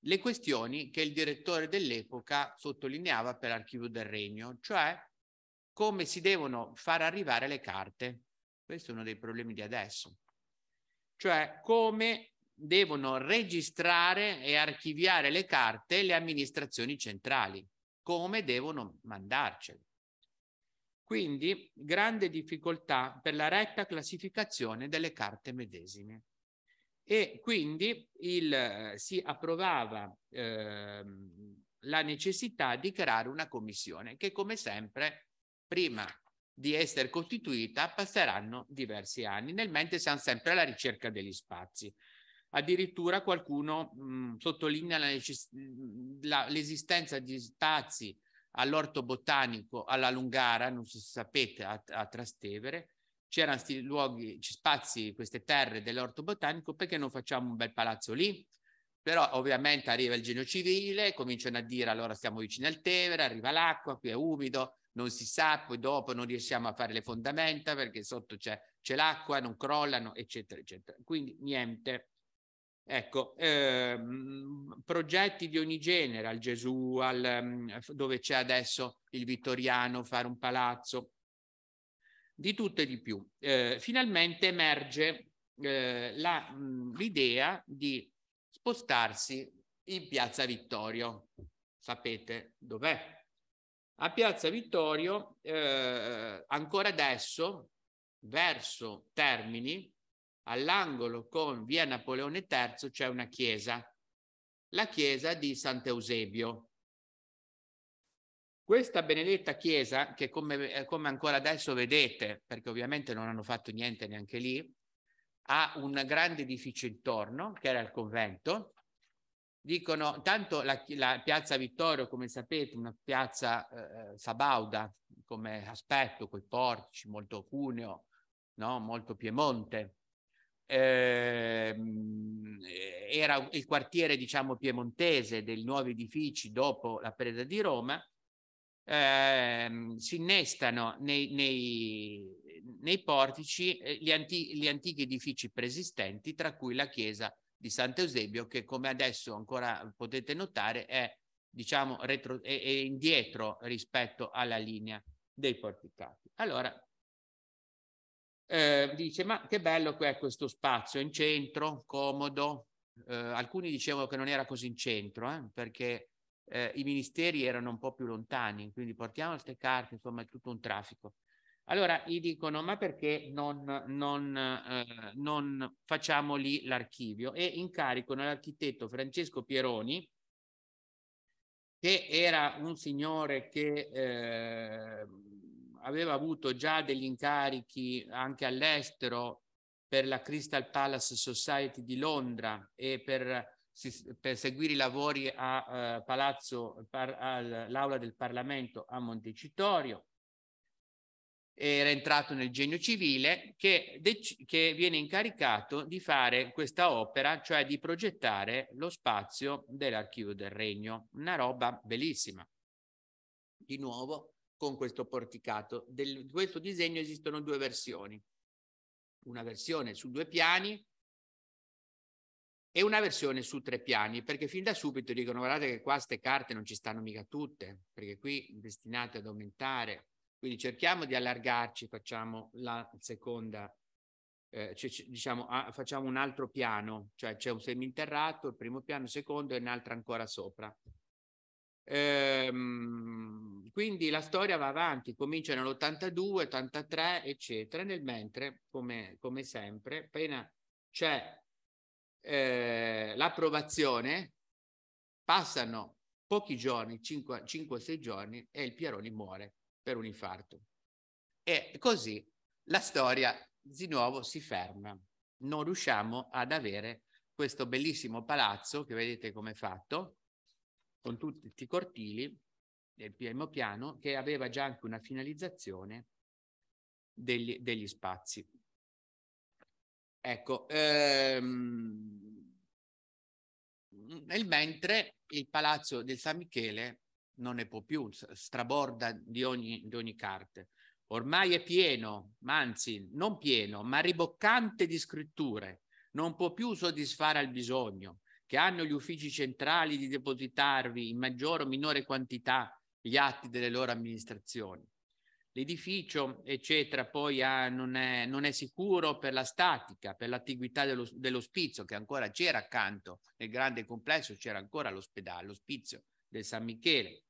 le questioni che il direttore dell'epoca sottolineava per l'archivio del Regno, cioè come si devono far arrivare le carte. Questo è uno dei problemi di adesso. Cioè come devono registrare e archiviare le carte le amministrazioni centrali, come devono mandarcele. Quindi grande difficoltà per la retta classificazione delle carte medesime. E quindi il, eh, si approvava eh, la necessità di creare una commissione che come sempre prima di essere costituita passeranno diversi anni, nel mente siamo sempre alla ricerca degli spazi. Addirittura qualcuno mh, mm, sottolinea mm, l'esistenza di spazi all'orto botanico alla Lungara, non so se sapete, a, a Trastevere, c'erano questi luoghi, spazi, queste terre dell'orto botanico, perché non facciamo un bel palazzo lì? Però ovviamente arriva il genio civile, cominciano a dire allora siamo vicini al Tevere, arriva l'acqua, qui è umido, non si sa, poi dopo non riusciamo a fare le fondamenta perché sotto c'è, l'acqua, non crollano, eccetera, eccetera. Quindi niente. Ecco, ehm, progetti di ogni genere, al Gesù, al, ehm, dove c'è adesso il Vittoriano, fare un palazzo, di tutto e di più. Eh, finalmente emerge eh, l'idea di spostarsi in Piazza Vittorio. Sapete dov'è? A Piazza Vittorio, eh, ancora adesso, verso Termini, all'angolo con via Napoleone III c'è una chiesa, la chiesa di Sant'Eusebio. Questa benedetta chiesa, che come, eh, come, ancora adesso vedete, perché ovviamente non hanno fatto niente neanche lì, ha un grande edificio intorno, che era il convento, dicono tanto la, la, piazza Vittorio, come sapete, una piazza eh, eh, sabauda come aspetto, coi portici, molto cuneo, no? molto Piemonte. Ehm, eh, era il quartiere, diciamo, piemontese dei nuovi edifici dopo la presa di Roma. Eh, si innestano nei, nei, nei portici eh, gli, anti, gli antichi edifici preesistenti, tra cui la chiesa di Sant'Eusebio che come adesso ancora potete notare è diciamo retro, è, è indietro rispetto alla linea dei porticati. Allora eh, dice ma che bello che è questo spazio in centro, comodo. Eh, alcuni dicevano che non era così in centro eh, perché eh, i ministeri erano un po' più lontani, quindi portiamo queste carte, insomma è tutto un traffico. Allora gli dicono: Ma perché non, non, eh, non facciamo lì l'archivio? E incaricano l'architetto Francesco Pieroni, che era un signore che eh, aveva avuto già degli incarichi anche all'estero per la Crystal Palace Society di Londra e per, per seguire i lavori a, eh, Palazzo, par, all'Aula del Parlamento a Montecitorio era entrato nel genio civile, che, che, viene incaricato di fare questa opera, cioè di progettare lo spazio dell'archivio del regno. Una roba bellissima. Di nuovo con questo porticato. Del, di questo disegno esistono due versioni. Una versione su due piani e una versione su tre piani, perché fin da subito dicono guardate che qua queste carte non ci stanno mica tutte, perché qui destinate ad aumentare quindi cerchiamo di allargarci, facciamo la seconda, eh, diciamo, a, facciamo un altro piano, cioè c'è un seminterrato, il primo piano, il secondo e un'altra ancora sopra. Ehm, quindi la storia va avanti, comincia nell'82, 83, eccetera, nel mentre, come, come sempre, appena c'è eh, l'approvazione, passano pochi giorni, 5-6 giorni, e il Pieroni muore per un infarto. E così la storia di nuovo si ferma. Non riusciamo ad avere questo bellissimo palazzo che vedete come è fatto, con tutti i cortili del primo piano, che aveva già anche una finalizzazione degli, degli spazi. Ecco, ehm, nel mentre il palazzo del San Michele non ne può più, straborda di ogni, di ogni carte. Ormai è pieno, ma anzi non pieno, ma riboccante di scritture. Non può più soddisfare al bisogno che hanno gli uffici centrali di depositarvi in maggiore o minore quantità gli atti delle loro amministrazioni. L'edificio, eccetera, poi ha, non, è, non, è, sicuro per la statica, per l'attività dello, dell'ospizio che ancora c'era accanto, nel grande complesso c'era ancora l'ospedale, l'ospizio del San Michele.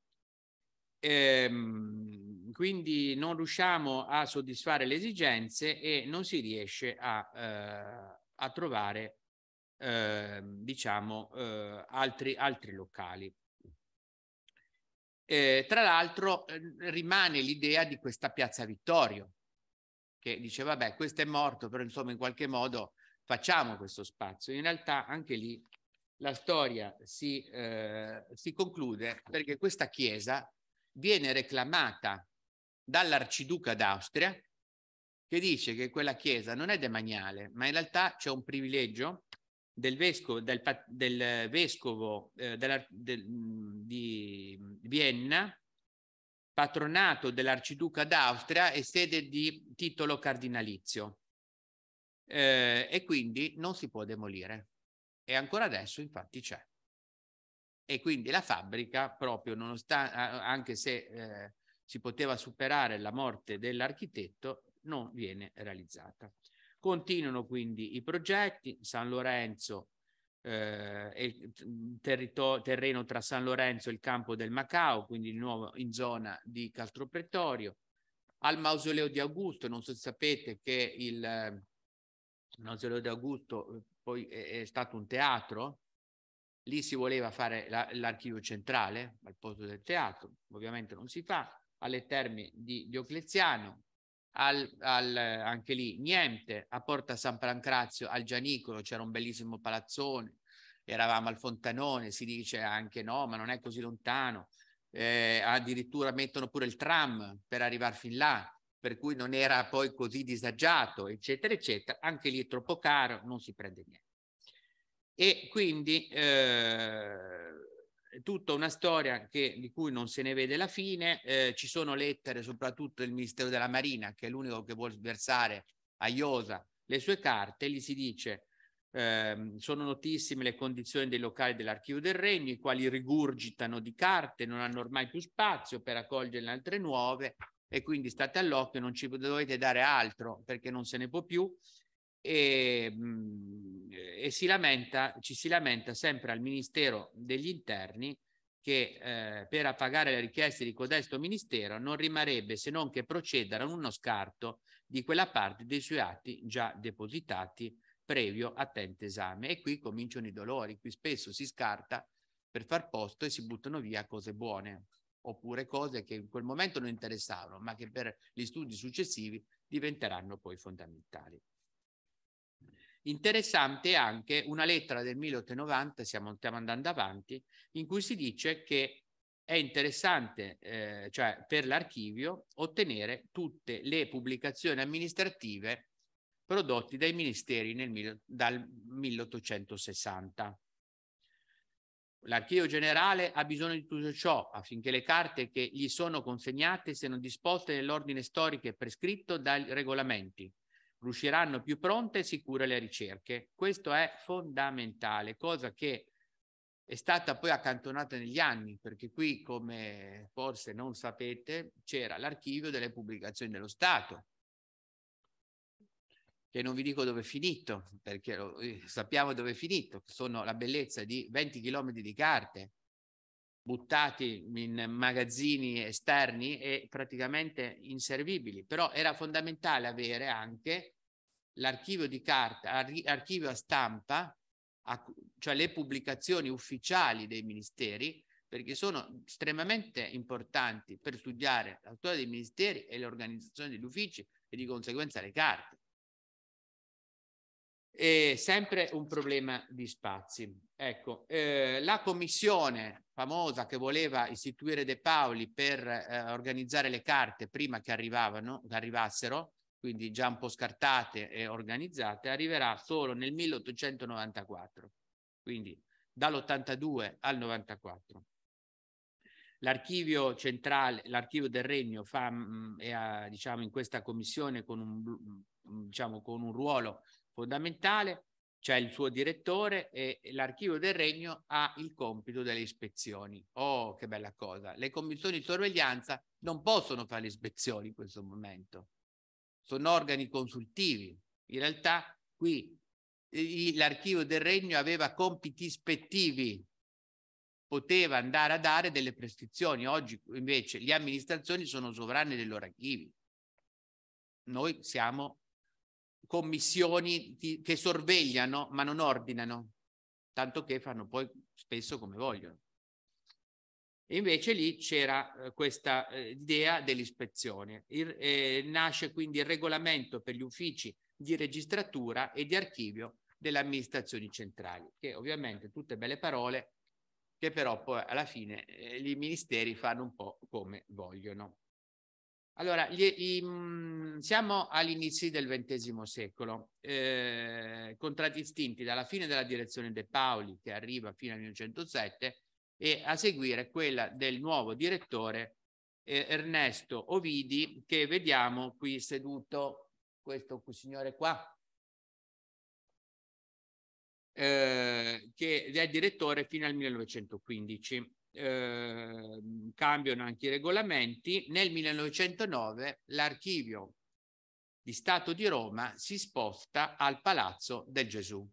Ehm, quindi non riusciamo a soddisfare le esigenze e non si riesce a, eh, a trovare, eh, diciamo, eh, altri, altri locali. Eh, tra l'altro ehm, rimane l'idea di questa piazza Vittorio, che dice, vabbè, questo è morto, però insomma in qualche modo facciamo questo spazio. In realtà anche lì la storia si, eh, si conclude perché questa chiesa viene reclamata dall'arciduca d'Austria che dice che quella chiesa non è demaniale, ma in realtà c'è un privilegio del vescovo, del, del vescovo eh, della, del, mm, di Vienna, patronato dell'arciduca d'Austria e sede di titolo cardinalizio. Eh, e quindi non si può demolire. E ancora adesso infatti c'è e quindi la fabbrica, proprio nonostante, anche se eh, si poteva superare la morte dell'architetto, non viene realizzata. Continuano quindi i progetti, San Lorenzo, eh, il terreno tra San Lorenzo e il campo del Macao, quindi di nuovo in zona di Castro Pretorio, al mausoleo di Augusto, non so se sapete che il, il eh, mausoleo di Augusto eh, poi è, è stato un teatro, lì si voleva fare la, l'archivio centrale al posto del teatro, ovviamente non si fa, alle terme di Diocleziano, al, al, anche lì niente, a Porta San Pancrazio, al Gianicolo c'era un bellissimo palazzone, eravamo al Fontanone, si dice anche no, ma non è così lontano, eh, addirittura mettono pure il tram per arrivare fin là, per cui non era poi così disagiato, eccetera, eccetera, anche lì è troppo caro, non si prende niente. E quindi eh, tutta una storia che, di cui non se ne vede la fine. Eh, ci sono lettere, soprattutto del Ministero della Marina, che è l'unico che vuole versare a Iosa le sue carte. Gli si dice: eh, sono notissime le condizioni dei locali dell'Archivio del Regno, i quali rigurgitano di carte, non hanno ormai più spazio per accoglierne altre nuove. E quindi state all'occhio, non ci dovete dare altro perché non se ne può più e, e si lamenta, ci si lamenta sempre al Ministero degli Interni che eh, per appagare le richieste di codesto ministero non rimarrebbe se non che procedere a uno scarto di quella parte dei suoi atti già depositati previo attento esame. E qui cominciano i dolori, qui spesso si scarta per far posto e si buttano via cose buone oppure cose che in quel momento non interessavano, ma che per gli studi successivi diventeranno poi fondamentali. Interessante anche una lettera del 1890, siamo, stiamo andando avanti, in cui si dice che è interessante eh, cioè per l'archivio ottenere tutte le pubblicazioni amministrative prodotte dai ministeri nel, dal 1860. L'archivio generale ha bisogno di tutto ciò affinché le carte che gli sono consegnate siano disposte nell'ordine storico prescritto dai regolamenti, riusciranno più pronte e sicure le ricerche. Questo è fondamentale, cosa che è stata poi accantonata negli anni, perché qui, come forse non sapete, c'era l'archivio delle pubblicazioni dello Stato, che non vi dico dove è finito, perché lo, eh, sappiamo dove è finito, sono la bellezza di 20 km di carte, buttati in magazzini esterni e praticamente inservibili, però era fondamentale avere anche l'archivio di carta, archivio a stampa, cioè le pubblicazioni ufficiali dei ministeri, perché sono estremamente importanti per studiare la storia dei ministeri e l'organizzazione degli uffici e di conseguenza le carte. È sempre un problema di spazi. Ecco, eh, la commissione famosa che voleva istituire De Paoli per eh, organizzare le carte prima che, che arrivassero, quindi già un po' scartate e organizzate, arriverà solo nel 1894, quindi dall'82 al 94. L'archivio centrale, l'archivio del regno fa, mh, mm, mm, è a, diciamo, in questa commissione con un, mh, mm, diciamo, con un ruolo fondamentale c'è il suo direttore e l'archivio del regno ha il compito delle ispezioni. Oh, che bella cosa! Le commissioni di sorveglianza non possono fare le ispezioni in questo momento, sono organi consultivi. In realtà qui l'archivio del regno aveva compiti ispettivi, poteva andare a dare delle prescrizioni. Oggi invece le amministrazioni sono sovrane dei loro archivi. Noi siamo commissioni di, che sorvegliano ma non ordinano, tanto che fanno poi spesso come vogliono. E invece lì c'era eh, questa eh, idea dell'ispezione. Il, eh, nasce quindi il regolamento per gli uffici di registratura e di archivio delle amministrazioni centrali, che ovviamente tutte belle parole, che però poi alla fine eh, i ministeri fanno un po' come vogliono. Allora, gli, gli, mm, siamo all'inizio del XX secolo, eh, contraddistinti dalla fine della direzione De Paoli, che arriva fino al 1907, e a seguire quella del nuovo direttore eh, Ernesto Ovidi, che vediamo qui seduto, questo signore qua, eh, che è direttore fino al 1915 eh, cambiano anche i regolamenti, nel 1909 l'archivio di Stato di Roma si sposta al Palazzo del Gesù,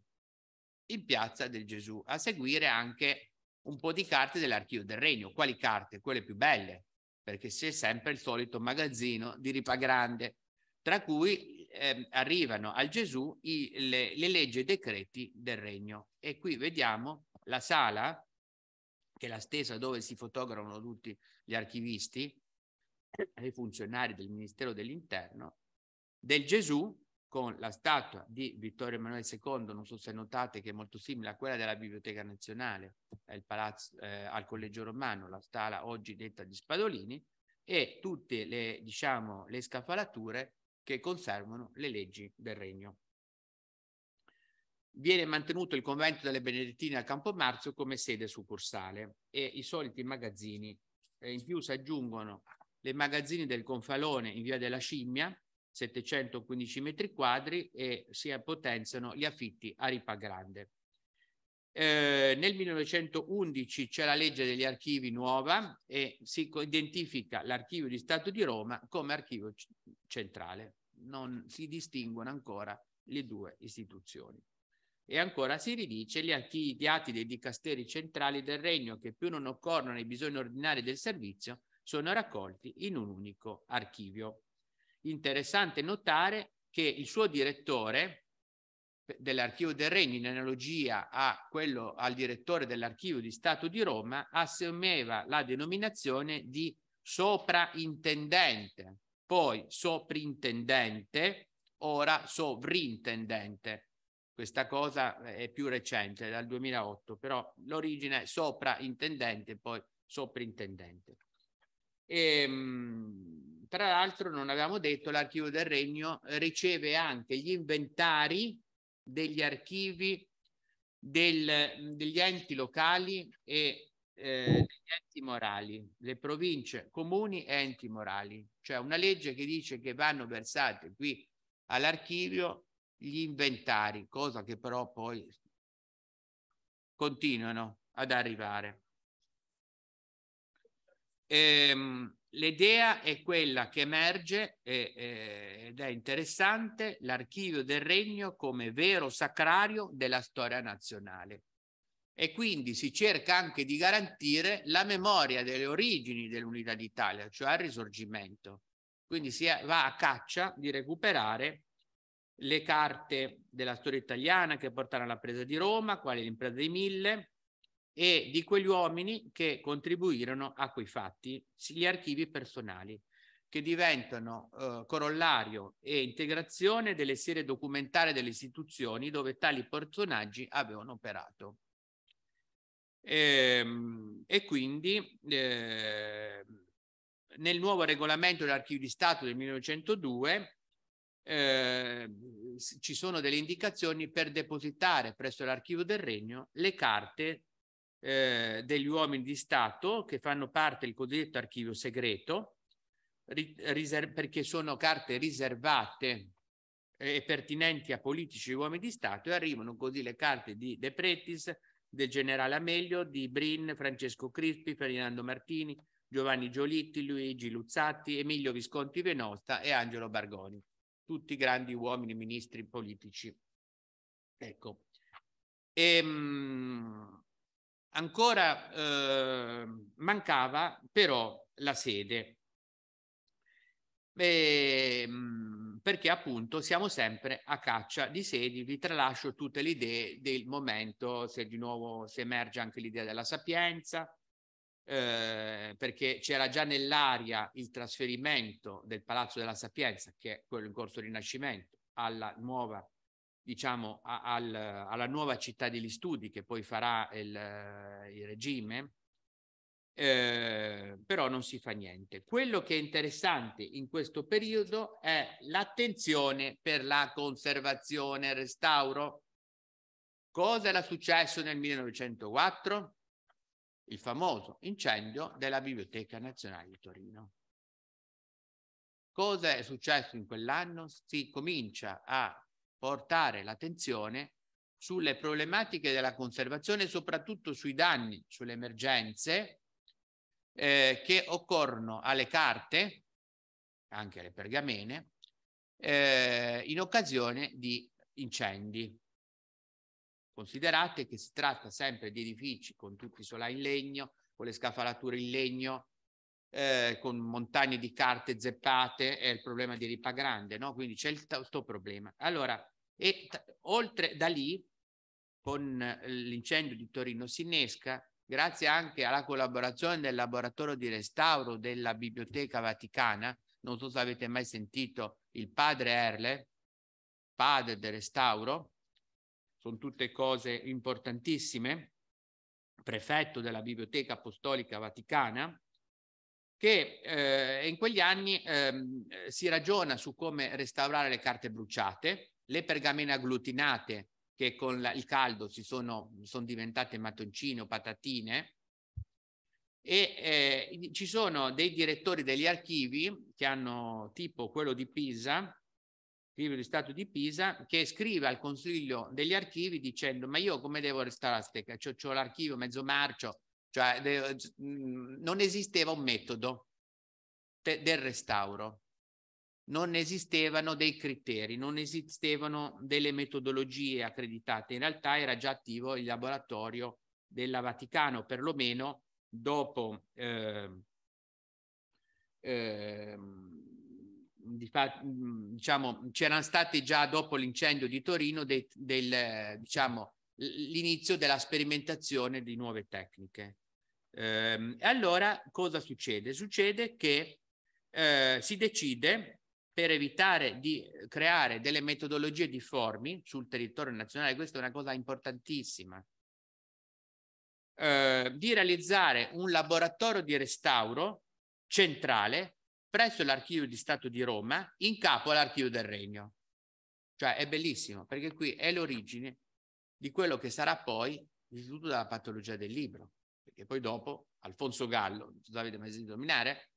in Piazza del Gesù, a seguire anche un po' di carte dell'archivio del Regno. Quali carte? Quelle più belle, perché c'è sempre il solito magazzino di ripa grande, tra cui eh, arrivano al Gesù i, le, le leggi e i decreti del Regno. E qui vediamo la sala che è la stessa dove si fotografano tutti gli archivisti e i funzionari del Ministero dell'Interno, del Gesù con la statua di Vittorio Emanuele II, non so se notate che è molto simile a quella della Biblioteca Nazionale, palazzo, eh, al Collegio Romano, la stala oggi detta di Spadolini, e tutte le, diciamo, le scafalature che conservano le leggi del regno viene mantenuto il convento delle Benedettine a Campomarzio come sede succursale e i soliti magazzini. E eh, in più si aggiungono le magazzini del Confalone in via della Scimmia, 715 metri quadri, e si potenziano gli affitti a Ripa Grande. Eh, nel 1911 c'è la legge degli archivi nuova e si identifica l'archivio di Stato di Roma come archivio centrale. Non si distinguono ancora le due istituzioni. E ancora si ridice gli archivi di atti dei dicasteri centrali del regno che più non occorrono ai bisogni ordinari del servizio sono raccolti in un unico archivio. Interessante notare che il suo direttore dell'archivio del regno in analogia a quello al direttore dell'archivio di Stato di Roma assumeva la denominazione di sopraintendente, poi soprintendente, ora sovrintendente questa cosa eh, è più recente, dal 2008, però l'origine è sopra intendente, poi soprintendente. E, ehm, tra l'altro, non avevamo detto, l'archivio del regno eh, riceve anche gli inventari degli archivi del, degli enti locali e eh, degli enti morali, le province, comuni e enti morali. Cioè una legge che dice che vanno versate qui all'archivio gli inventari, cosa che però poi continuano ad arrivare. Ehm, L'idea è quella che emerge eh, eh, ed è interessante l'archivio del regno come vero sacrario della storia nazionale e quindi si cerca anche di garantire la memoria delle origini dell'unità d'Italia, cioè il risorgimento. Quindi si va a caccia di recuperare le carte della storia italiana che portarono alla presa di Roma, quali l'impresa dei mille, e di quegli uomini che contribuirono a quei fatti, gli archivi personali, che diventano eh, corollario e integrazione delle serie documentarie delle istituzioni dove tali personaggi avevano operato. E, ehm, e quindi eh, nel nuovo regolamento dell'archivio di Stato del 1902 eh, ci sono delle indicazioni per depositare presso l'archivio del regno le carte eh, degli uomini di Stato che fanno parte del cosiddetto archivio segreto, ri, riser- perché sono carte riservate e pertinenti a politici e uomini di Stato e arrivano così le carte di De Pretis, del generale Amelio, di Brin, Francesco Crispi, Ferdinando Martini, Giovanni Giolitti, Luigi Luzzatti, Emilio Visconti Venosta e Angelo Bargoni tutti i grandi uomini, ministri politici. Ecco. E, ehm, mh, ancora eh, mancava però la sede, e, ehm, perché appunto siamo sempre a caccia di sedi, vi tralascio tutte le idee del momento, se di nuovo si emerge anche l'idea della sapienza, eh, perché c'era già nell'aria il trasferimento del Palazzo della Sapienza, che è quello in corso Rinascimento, alla nuova, diciamo, a, al, alla nuova città degli studi che poi farà il, eh, il regime, eh, però non si fa niente. Quello che è interessante in questo periodo è l'attenzione per la conservazione e restauro. Cosa era successo nel 1904? il famoso incendio della Biblioteca Nazionale di Torino. Cosa è successo in quell'anno? Si comincia a portare l'attenzione sulle problematiche della conservazione, soprattutto sui danni, sulle emergenze eh, che occorrono alle carte, anche alle pergamene, eh, in occasione di incendi. Considerate che si tratta sempre di edifici con tutti i solai in legno, con le scafalature in legno, eh, con montagne di carte zeppate, è il problema di Ripa Grande, no? Quindi c'è questo problema. Allora, e oltre da lì, con eh, l'incendio di Torino si grazie anche alla collaborazione del laboratorio di restauro della Biblioteca Vaticana, non so se avete mai sentito il padre Erle, padre del restauro, sono tutte cose importantissime, prefetto della Biblioteca Apostolica Vaticana, che eh, in quegli anni eh, si ragiona su come restaurare le carte bruciate, le pergamene agglutinate che con la, il caldo si sono, sono diventate mattoncine o patatine, e eh, ci sono dei direttori degli archivi che hanno tipo quello di Pisa libro di Stato di Pisa, che scrive al Consiglio degli Archivi dicendo ma io come devo restare a stecca? C'ho, cioè, c'ho l'archivio mezzo marcio, cioè de, non esisteva un metodo de, del restauro, non esistevano dei criteri, non esistevano delle metodologie accreditate, in realtà era già attivo il laboratorio della Vaticano, perlomeno dopo... Eh, eh, Mm, diciamo, c'erano stati già dopo l'incendio di Torino del, del, diciamo, l'inizio della sperimentazione di nuove tecniche. Ehm, e allora cosa succede? Succede che eh, si decide per evitare di creare delle metodologie difformi sul territorio nazionale, questa è una cosa importantissima, eh, di realizzare un laboratorio di restauro centrale presso l'Archivio di Stato di Roma in capo all'Archivio del Regno. Cioè è bellissimo perché qui è l'origine di quello che sarà poi l'istituto della patologia del libro, perché poi dopo Alfonso Gallo, non avete mai sentito nominare,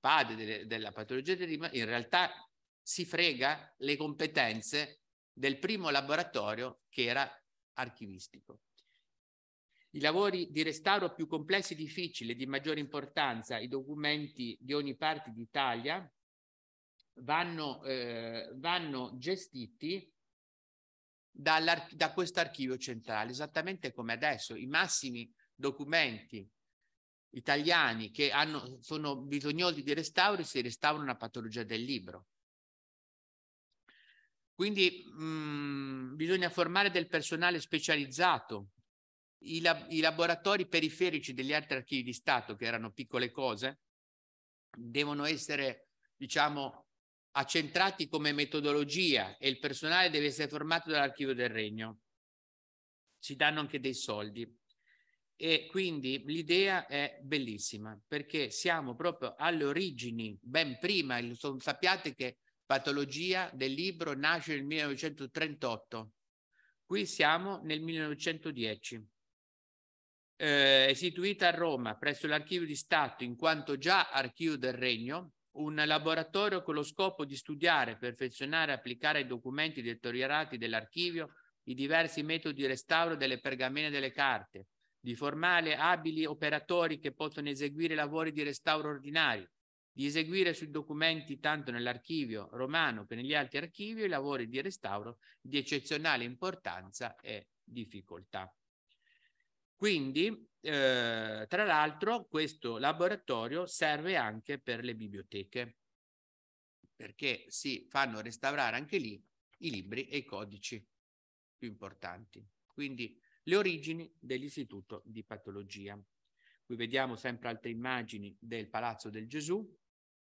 padre delle, della patologia del libro, in realtà si frega le competenze del primo laboratorio che era archivistico. I lavori di restauro più complessi e difficili di maggiore importanza, i documenti di ogni parte d'Italia, vanno, eh, vanno gestiti da questo archivio centrale, esattamente come adesso. I massimi documenti italiani che hanno, sono bisognosi di restauro si restaurano una patologia del libro. Quindi mh, mm, bisogna formare del personale specializzato i, lab- i laboratori periferici degli altri archivi di Stato, che erano piccole cose, devono essere, diciamo, accentrati come metodologia e il personale deve essere formato dall'archivio del regno. Ci danno anche dei soldi. E quindi l'idea è bellissima perché siamo proprio alle origini, ben prima, sappiate che patologia del libro nasce nel 1938, qui siamo nel 1910 eh, istituita a Roma presso l'Archivio di Stato, in quanto già Archivio del Regno, un laboratorio con lo scopo di studiare, perfezionare e applicare ai documenti deteriorati dell'archivio i diversi metodi di restauro delle pergamene e delle carte, di formare abili operatori che possono eseguire lavori di restauro ordinari, di eseguire sui documenti tanto nell'archivio romano che negli altri archivi i lavori di restauro di eccezionale importanza e difficoltà. Quindi, eh, tra l'altro, questo laboratorio serve anche per le biblioteche, perché si fanno restaurare anche lì i libri e i codici più importanti. Quindi le origini dell'Istituto di Patologia. Qui vediamo sempre altre immagini del Palazzo del Gesù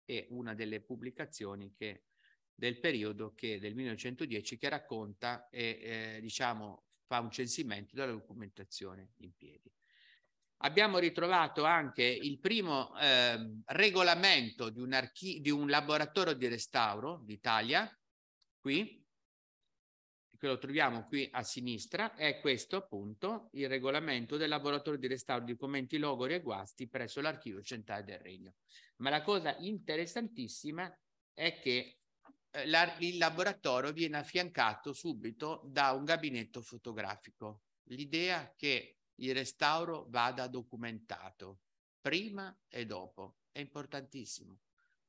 e una delle pubblicazioni che, del periodo che, del 1910 che racconta e eh, diciamo fa un censimento della documentazione in piedi. Abbiamo ritrovato anche il primo eh, regolamento di un, di un laboratorio di restauro d'Italia, qui, che lo troviamo qui a sinistra, è questo appunto il regolamento del laboratorio di restauro di documenti logori e guasti presso l'archivio centrale del Regno. Ma la cosa interessantissima è che eh, la, il laboratorio viene affiancato subito da un gabinetto fotografico. L'idea che il restauro vada documentato prima e dopo è importantissimo.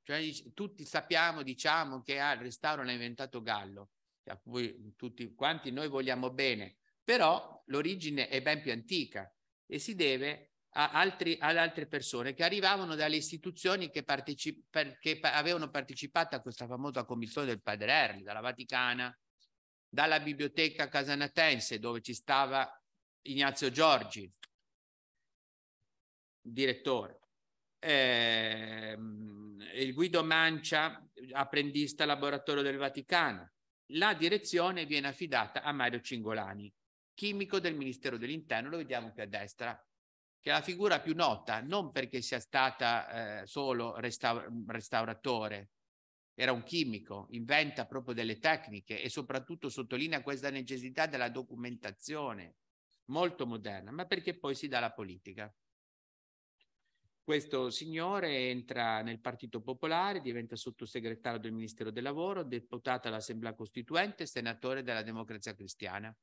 Cioè, tutti sappiamo, diciamo che ah, il restauro l'ha inventato Gallo, a cui tutti quanti noi vogliamo bene, però l'origine è ben più antica e si deve altri, ad altre persone che arrivavano dalle istituzioni che, partecip- che pa- avevano partecipato a questa famosa commissione del padre Erli, dalla Vaticana, dalla biblioteca casanatense dove ci stava Ignazio Giorgi, direttore. Eh, il Guido Mancia, apprendista laboratorio del Vaticano. La direzione viene affidata a Mario Cingolani, chimico del Ministero dell'Interno, lo vediamo qui a destra, che è la figura più nota, non perché sia stata eh, solo resta- mm, restauratore, era un chimico, inventa proprio delle tecniche e soprattutto sottolinea questa necessità della documentazione molto moderna, ma perché poi si dà la politica. Questo signore entra nel Partito Popolare, diventa sottosegretario del Ministero del Lavoro, deputato all'Assemblea Costituente, senatore della Democrazia Cristiana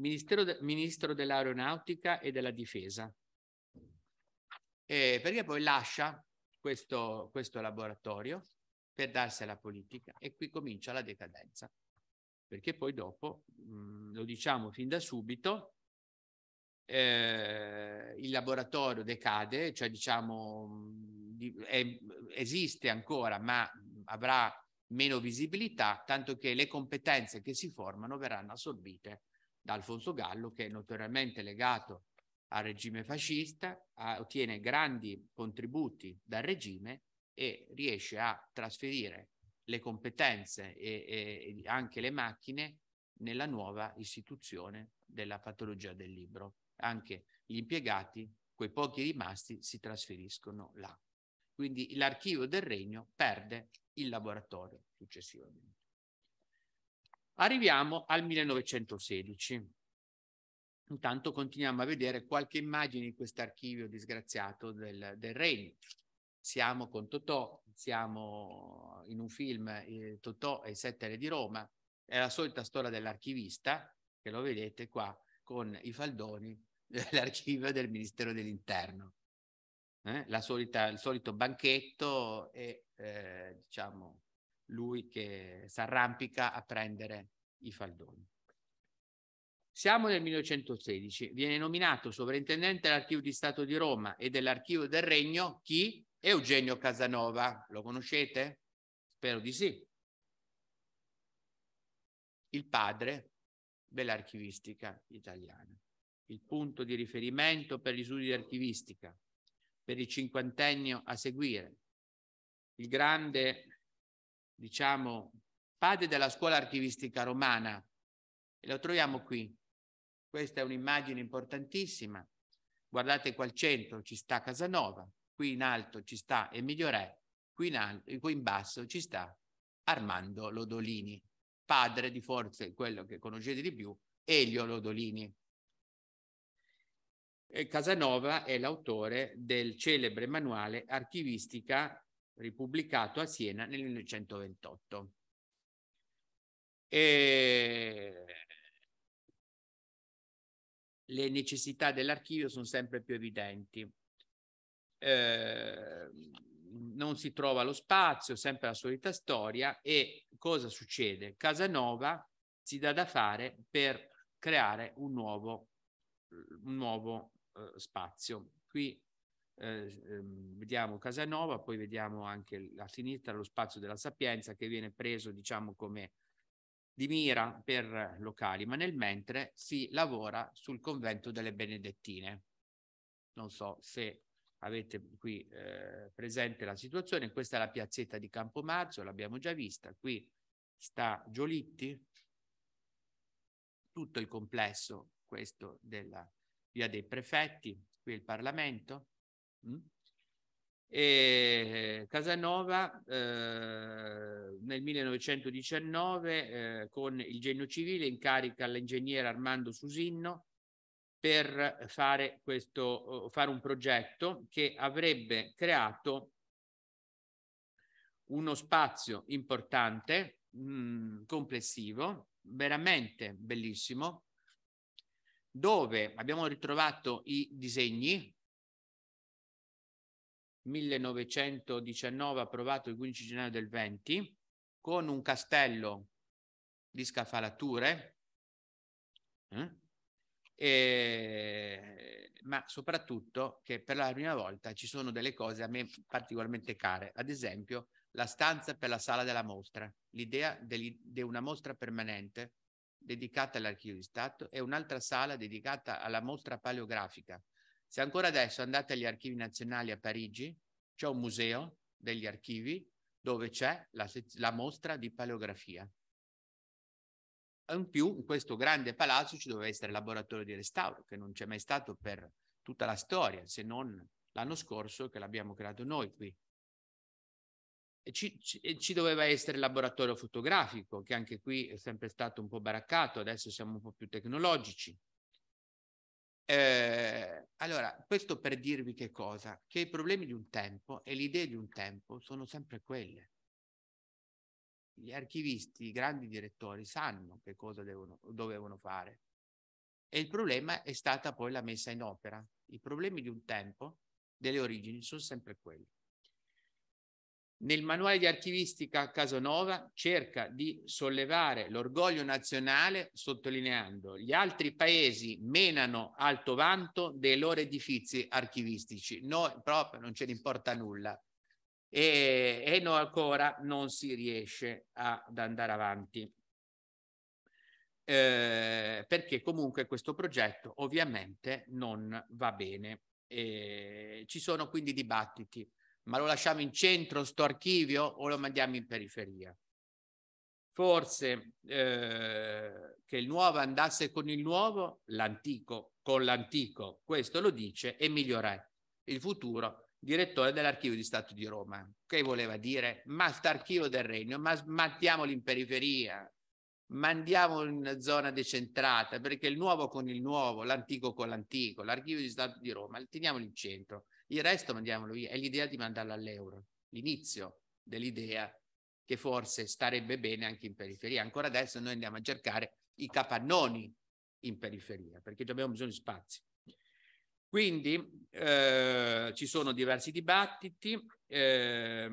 de, ministro dell'aeronautica e della difesa, eh, perché poi lascia questo, questo laboratorio per darsi alla politica e qui comincia la decadenza, perché poi dopo, mh, lo diciamo fin da subito, eh, il laboratorio decade, cioè diciamo è, esiste ancora ma avrà meno visibilità, tanto che le competenze che si formano verranno assorbite da Alfonso Gallo, che è notoriamente legato al regime fascista, a, ottiene grandi contributi dal regime e riesce a trasferire le competenze e, e anche le macchine nella nuova istituzione della patologia del libro. Anche gli impiegati, quei pochi rimasti, si trasferiscono là. Quindi l'archivio del regno perde il laboratorio successivamente. Arriviamo al 1916. Intanto continuiamo a vedere qualche immagine di questo archivio disgraziato del, del regno. Siamo con Totò, siamo in un film eh, Totò e sette re di Roma, è la solita storia dell'archivista, che lo vedete qua, con i faldoni dell'archivio del Ministero dell'Interno. Eh? La solita, il solito banchetto e eh, diciamo lui che si arrampica a prendere i faldoni. Siamo nel 1916, viene nominato sovrintendente dell'Archivio di Stato di Roma e dell'Archivio del Regno chi? Eugenio Casanova. Lo conoscete? Spero di sì. Il padre dell'archivistica italiana, il punto di riferimento per gli studi di archivistica, per il cinquantennio a seguire, il grande diciamo, padre della scuola archivistica romana. E lo troviamo qui. Questa è un'immagine importantissima. Guardate qua al centro ci sta Casanova, qui in alto ci sta Emilio Re, qui in, alto, qui in basso ci sta Armando Lodolini, padre di forse quello che conoscete di più, Elio Lodolini. E Casanova è l'autore del celebre manuale Archivistica ripubblicato a Siena nel 1928. E le necessità dell'archivio sono sempre più evidenti. Eh, non si trova lo spazio, sempre la solita storia e cosa succede? Casanova si dà da fare per creare un nuovo, un nuovo eh, spazio. Qui eh, ehm, vediamo Casanova, poi vediamo anche a sinistra lo spazio della Sapienza che viene preso diciamo come di mira per locali, ma nel mentre si lavora sul convento delle Benedettine. Non so se avete qui eh, presente la situazione, questa è la piazzetta di Campomarzo, l'abbiamo già vista, qui sta Giolitti, tutto il complesso questo della via dei prefetti, qui il Parlamento, Mm? E eh, Casanova eh, nel 1919 eh, con il genio civile incarica l'ingegnere Armando Susinno per fare, questo, fare un progetto che avrebbe creato uno spazio importante, mh, mm, complessivo, veramente bellissimo, dove abbiamo ritrovato i disegni 1919 approvato il 15 gennaio del 20 con un castello di scafalature eh? e, ma soprattutto che per la prima volta ci sono delle cose a me particolarmente care ad esempio la stanza per la sala della mostra l'idea di una mostra permanente dedicata all'archivio di Stato e un'altra sala dedicata alla mostra paleografica se ancora adesso andate agli archivi nazionali a Parigi, c'è un museo degli archivi dove c'è la, la mostra di paleografia. In più, in questo grande palazzo ci doveva essere il laboratorio di restauro, che non c'è mai stato per tutta la storia, se non l'anno scorso che l'abbiamo creato noi qui. E ci, ci, ci, doveva essere il laboratorio fotografico, che anche qui è sempre stato un po' baraccato, adesso siamo un po' più tecnologici. Eh, allora, questo per dirvi che cosa? Che i problemi di un tempo e le idee di un tempo sono sempre quelle. Gli archivisti, i grandi direttori sanno che cosa devono, dovevano fare. E il problema è stata poi la messa in opera. I problemi di un tempo, delle origini, sono sempre quelli. Nel manuale di archivistica Casanova cerca di sollevare l'orgoglio nazionale sottolineando gli altri paesi menano alto vanto dei loro edifici archivistici. Noi proprio non ce ne importa nulla e, e no, ancora non si riesce ad andare avanti. Eh, perché comunque questo progetto ovviamente non va bene. Eh, ci sono quindi dibattiti ma lo lasciamo in centro sto archivio o lo mandiamo in periferia? Forse eh, che il nuovo andasse con il nuovo, l'antico con l'antico, questo lo dice Emilio Re, il futuro direttore dell'archivio di Stato di Roma, che voleva dire ma st'archivio del Regno, ma mandiamolo in periferia, mandiamo in una zona decentrata, perché il nuovo con il nuovo, l'antico con l'antico, l'archivio di Stato di Roma, teniamolo in centro. Il resto mandiamolo via. È l'idea di mandarlo all'euro, l'inizio dell'idea che forse starebbe bene anche in periferia. Ancora adesso noi andiamo a cercare i capannoni in periferia, perché abbiamo bisogno di spazi. Quindi eh, ci sono diversi dibattiti eh,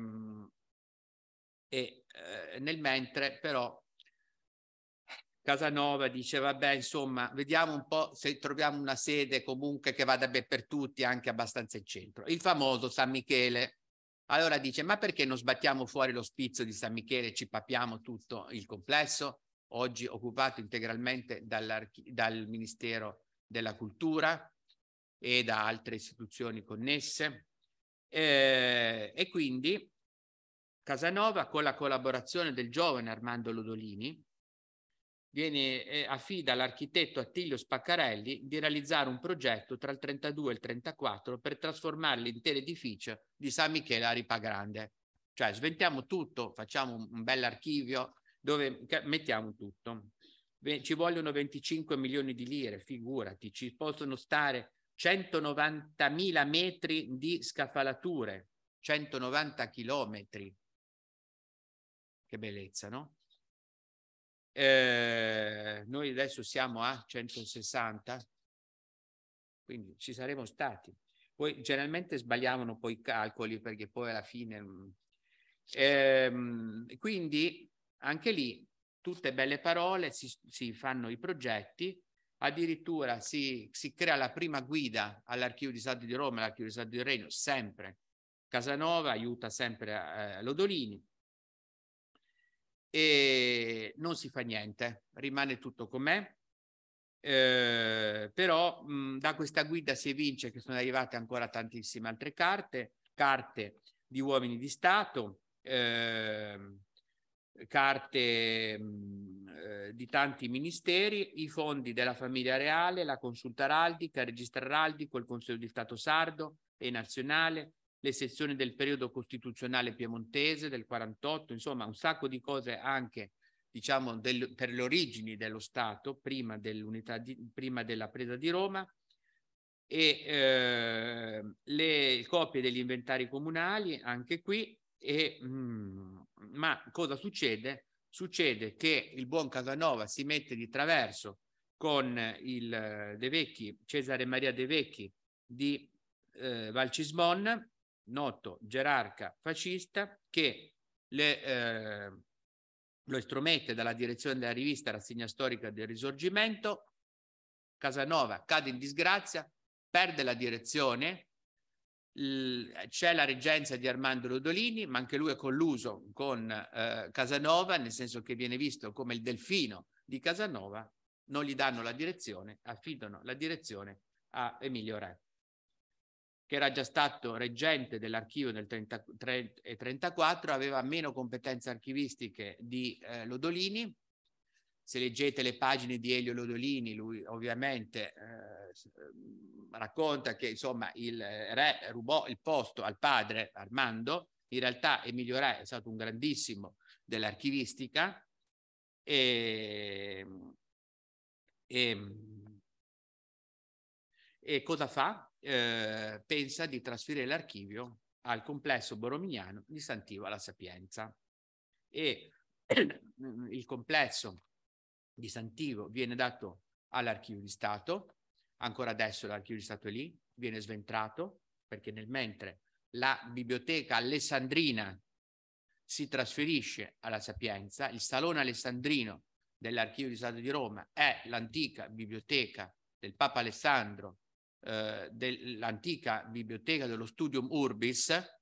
e eh, nel mentre però Casanova dice vabbè insomma vediamo un po' se troviamo una sede comunque che vada bene per tutti anche abbastanza in centro. Il famoso San Michele. Allora dice ma perché non sbattiamo fuori l'ospizio di San Michele e ci papiamo tutto il complesso oggi occupato integralmente dal Ministero della Cultura e da altre istituzioni connesse. Eh, e quindi Casanova, con la collaborazione del giovane Armando Lodolini, viene, eh, affida all'architetto Attilio Spaccarelli di realizzare un progetto tra il 32 e il 34 per trasformare l'intero edificio di San Michele a Ripa Ripagrande. Cioè sventiamo tutto, facciamo un, un bel archivio dove mettiamo tutto. Ci vogliono 25 milioni di lire, figurati, ci possono stare 190.000 metri di scafalature, 190 chilometri. Che bellezza, no? Eh, noi adesso siamo a 160, quindi ci saremo stati. Poi generalmente sbagliavano poi i calcoli perché poi alla fine... Mm, ehm, quindi anche lì tutte belle parole, si, si fanno i progetti, addirittura si, si, crea la prima guida all'archivio di Stato di Roma, all'archivio di Stato di Regno, sempre Casanova, aiuta sempre eh, Lodolini, e non si fa niente, rimane tutto com'è. Eh, però mh, da questa guida si evince che sono arrivate ancora tantissime altre carte, carte di uomini di Stato, eh, carte mh, eh, di tanti ministeri, i fondi della famiglia reale, la consulta araldica, il registro araldico, il Consiglio di Stato sardo e nazionale, le sezioni del periodo costituzionale piemontese del 48, insomma un sacco di cose anche diciamo del, per le origini dello Stato prima, dell'unità di, prima della presa di Roma e eh, le copie degli inventari comunali anche qui e, mh, mm, ma cosa succede? Succede che il buon Casanova si mette di traverso con il eh, De Vecchi, Cesare Maria De Vecchi di eh, Valcismon noto gerarca fascista che le, eh, lo estromette dalla direzione della rivista Rassegna Storica del Risorgimento. Casanova cade in disgrazia, perde la direzione, c'è la reggenza di Armando Lodolini, ma anche lui è colluso con eh, Casanova, nel senso che viene visto come il delfino di Casanova, non gli danno la direzione, affidano la direzione a Emilio Re che era già stato reggente dell'archivio nel 1934, aveva meno competenze archivistiche di eh, Lodolini. Se leggete le pagine di Elio Lodolini, lui ovviamente eh, racconta che insomma il re rubò il posto al padre Armando. In realtà Emilio Re è stato un grandissimo dell'archivistica e, ehm, e, ehm, e cosa fa? Eh, pensa di trasferire l'archivio al complesso borromignano di Santiva la Sapienza e mm, il complesso di Santivo viene dato all'archivio di Stato, ancora adesso l'archivio di Stato è lì, viene sventrato perché nel mentre la biblioteca alessandrina si trasferisce alla Sapienza, il salone alessandrino dell'archivio di Stato di Roma è l'antica biblioteca del Papa Alessandro eh, dell'antica biblioteca dello Studium Urbis,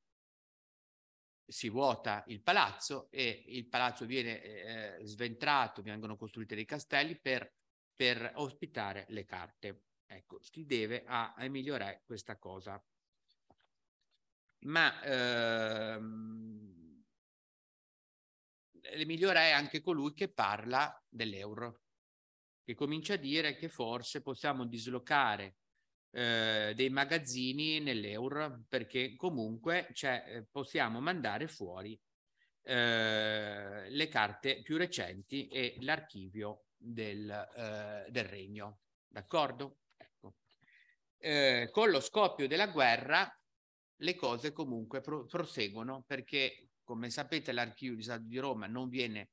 si vuota il palazzo e il palazzo viene eh, sventrato, vengono costruiti dei castelli per, per ospitare le carte. Ecco, si deve a, a migliorare questa cosa. Ma ehm, migliore è anche colui che parla dell'euro, che comincia a dire che forse possiamo dislocare eh, dei magazzini nell'euro perché comunque cioè, eh, possiamo mandare fuori eh, le carte più recenti e l'archivio del, eh, del regno. D'accordo? Ecco. Eh, con lo scoppio della guerra le cose comunque pro- proseguono perché, come sapete, l'archivio di Stato di Roma non viene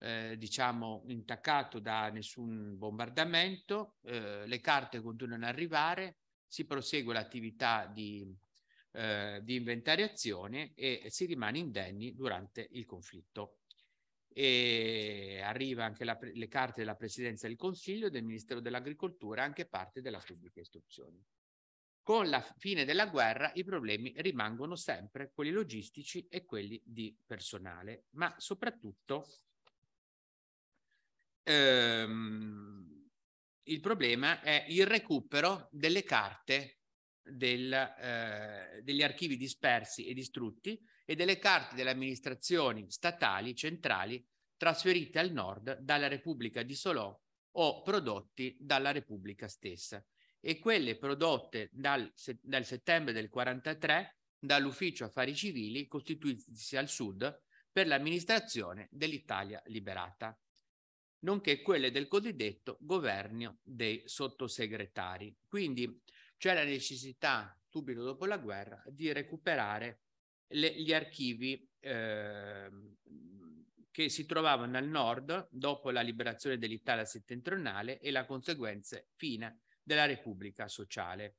eh, diciamo intaccato da nessun bombardamento, eh, le carte continuano ad arrivare, si prosegue l'attività di, eh, di inventariazione e si rimane indenni durante il conflitto. E arriva anche la, le carte della Presidenza del Consiglio, del Ministero dell'Agricoltura, anche parte della pubblica istruzione. Con la fine della guerra i problemi rimangono sempre quelli logistici e quelli di personale, ma soprattutto ehm, il problema è il recupero delle carte del, eh, degli archivi dispersi e distrutti e delle carte delle amministrazioni statali centrali trasferite al nord dalla Repubblica di Solò o prodotti dalla Repubblica stessa e quelle prodotte dal, dal settembre del 43 dall'ufficio affari civili costituitisi al sud per l'amministrazione dell'Italia liberata nonché quelle del cosiddetto governo dei sottosegretari. Quindi c'è la necessità, subito dopo la guerra, di recuperare le, gli archivi eh, che si trovavano al nord dopo la liberazione dell'Italia settentrionale e la conseguenze fine della Repubblica Sociale.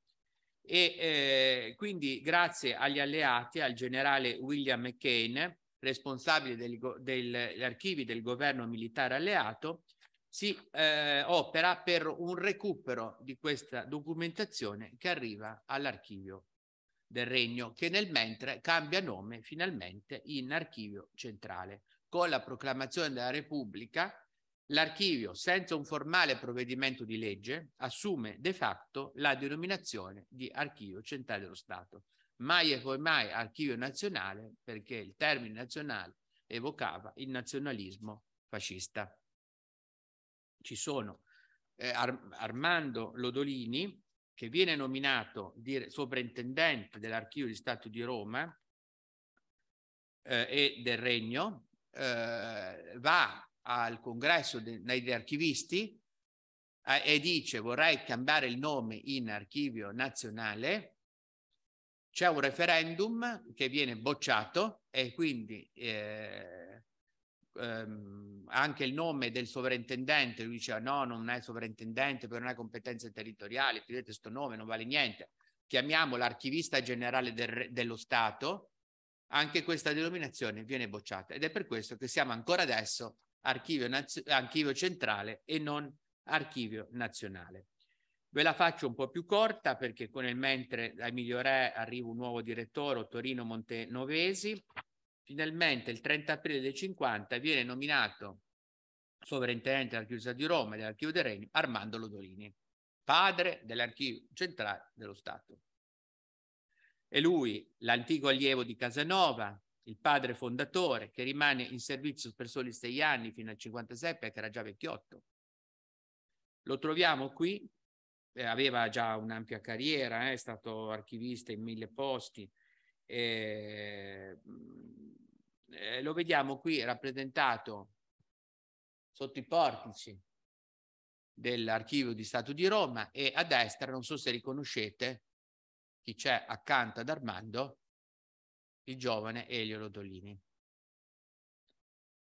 E eh, quindi grazie agli alleati, al generale William McCain, responsabile degli archivi del governo militare alleato, si eh, opera per un recupero di questa documentazione che arriva all'archivio del regno, che nel mentre cambia nome finalmente in archivio centrale. Con la proclamazione della Repubblica, l'archivio, senza un formale provvedimento di legge, assume de facto la denominazione di archivio centrale dello Stato mai e poi mai archivio nazionale perché il termine nazionale evocava il nazionalismo fascista. Ci sono eh, Ar Armando Lodolini, che viene nominato sovrintendente dell'Archivio di Stato di Roma eh, e del Regno, eh, va al congresso de degli archivisti eh, e dice vorrei cambiare il nome in archivio nazionale c'è un referendum che viene bocciato e quindi eh, ehm, anche il nome del sovrintendente, lui diceva no, non è sovrintendente perché non ha competenze territoriali, scrivete questo nome, non vale niente. Chiamiamo l'archivista generale del, dello Stato, anche questa denominazione viene bocciata ed è per questo che siamo ancora adesso archivio, archivio centrale e non archivio nazionale. Ve la faccio un po' più corta perché con il mentre da Migliorè arriva un nuovo direttore, Torino Montenovesi. Finalmente il 30 aprile del 50 viene nominato sovrintendente dell'Archivio di Roma e dell'Archivio dei Regni Armando Lodolini, padre dell'Archivio Centrale dello Stato. E lui, l'antico allievo di Casanova, il padre fondatore, che rimane in servizio per soli sei anni fino al 56 perché era già vecchiotto. Lo troviamo qui eh, aveva già un'ampia carriera, eh, è stato archivista in mille posti. Eh, mm, eh, lo vediamo qui rappresentato sotto i portici dell'archivio di Stato di Roma e a destra, non so se riconoscete, chi c'è accanto ad Armando, il giovane Elio Rodolini,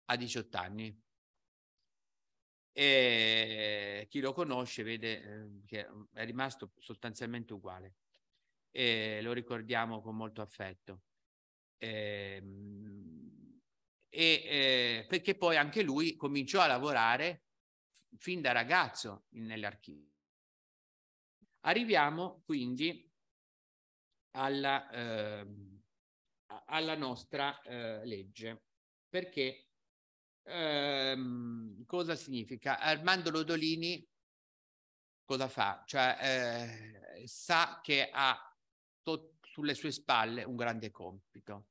a 18 anni e chi lo conosce vede ehm, che è rimasto sostanzialmente uguale. E lo ricordiamo con molto affetto. Ehm, e, e, eh, perché poi anche lui cominciò a lavorare fin da ragazzo nell'archivio. Arriviamo quindi alla, eh, alla nostra eh, legge, perché ehm, cosa significa? Armando Lodolini cosa fa? Cioè, eh, sa che ha sulle sue spalle un grande compito,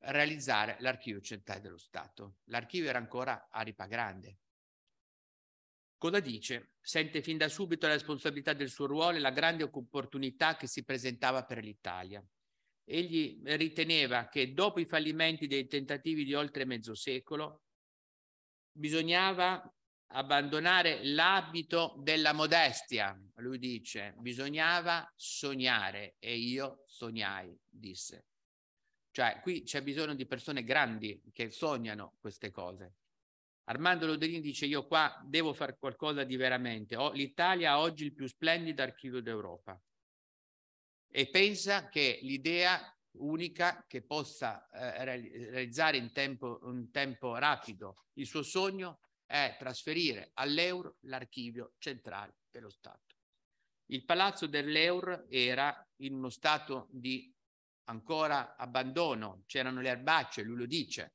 realizzare l'archivio centrale dello Stato. L'archivio era ancora a ripa grande. Cosa dice? Sente fin da subito la responsabilità del suo ruolo e la grande opportunità che si presentava per l'Italia. Egli riteneva che dopo i fallimenti dei tentativi di oltre mezzo secolo, bisognava abbandonare l'abito della modestia, lui dice, bisognava sognare e io sognai, disse. Cioè, qui c'è bisogno di persone grandi che sognano queste cose. Armando Loderini dice, io qua devo fare qualcosa di veramente. Ho, L'Italia ha oggi il più splendido archivio d'Europa e pensa che l'idea unica che possa eh, realizzare in tempo, in tempo rapido il suo sogno è trasferire all'Euro l'archivio centrale dello Stato. Il palazzo dell'Euro era in uno stato di ancora abbandono, c'erano le erbacce, lui lo dice,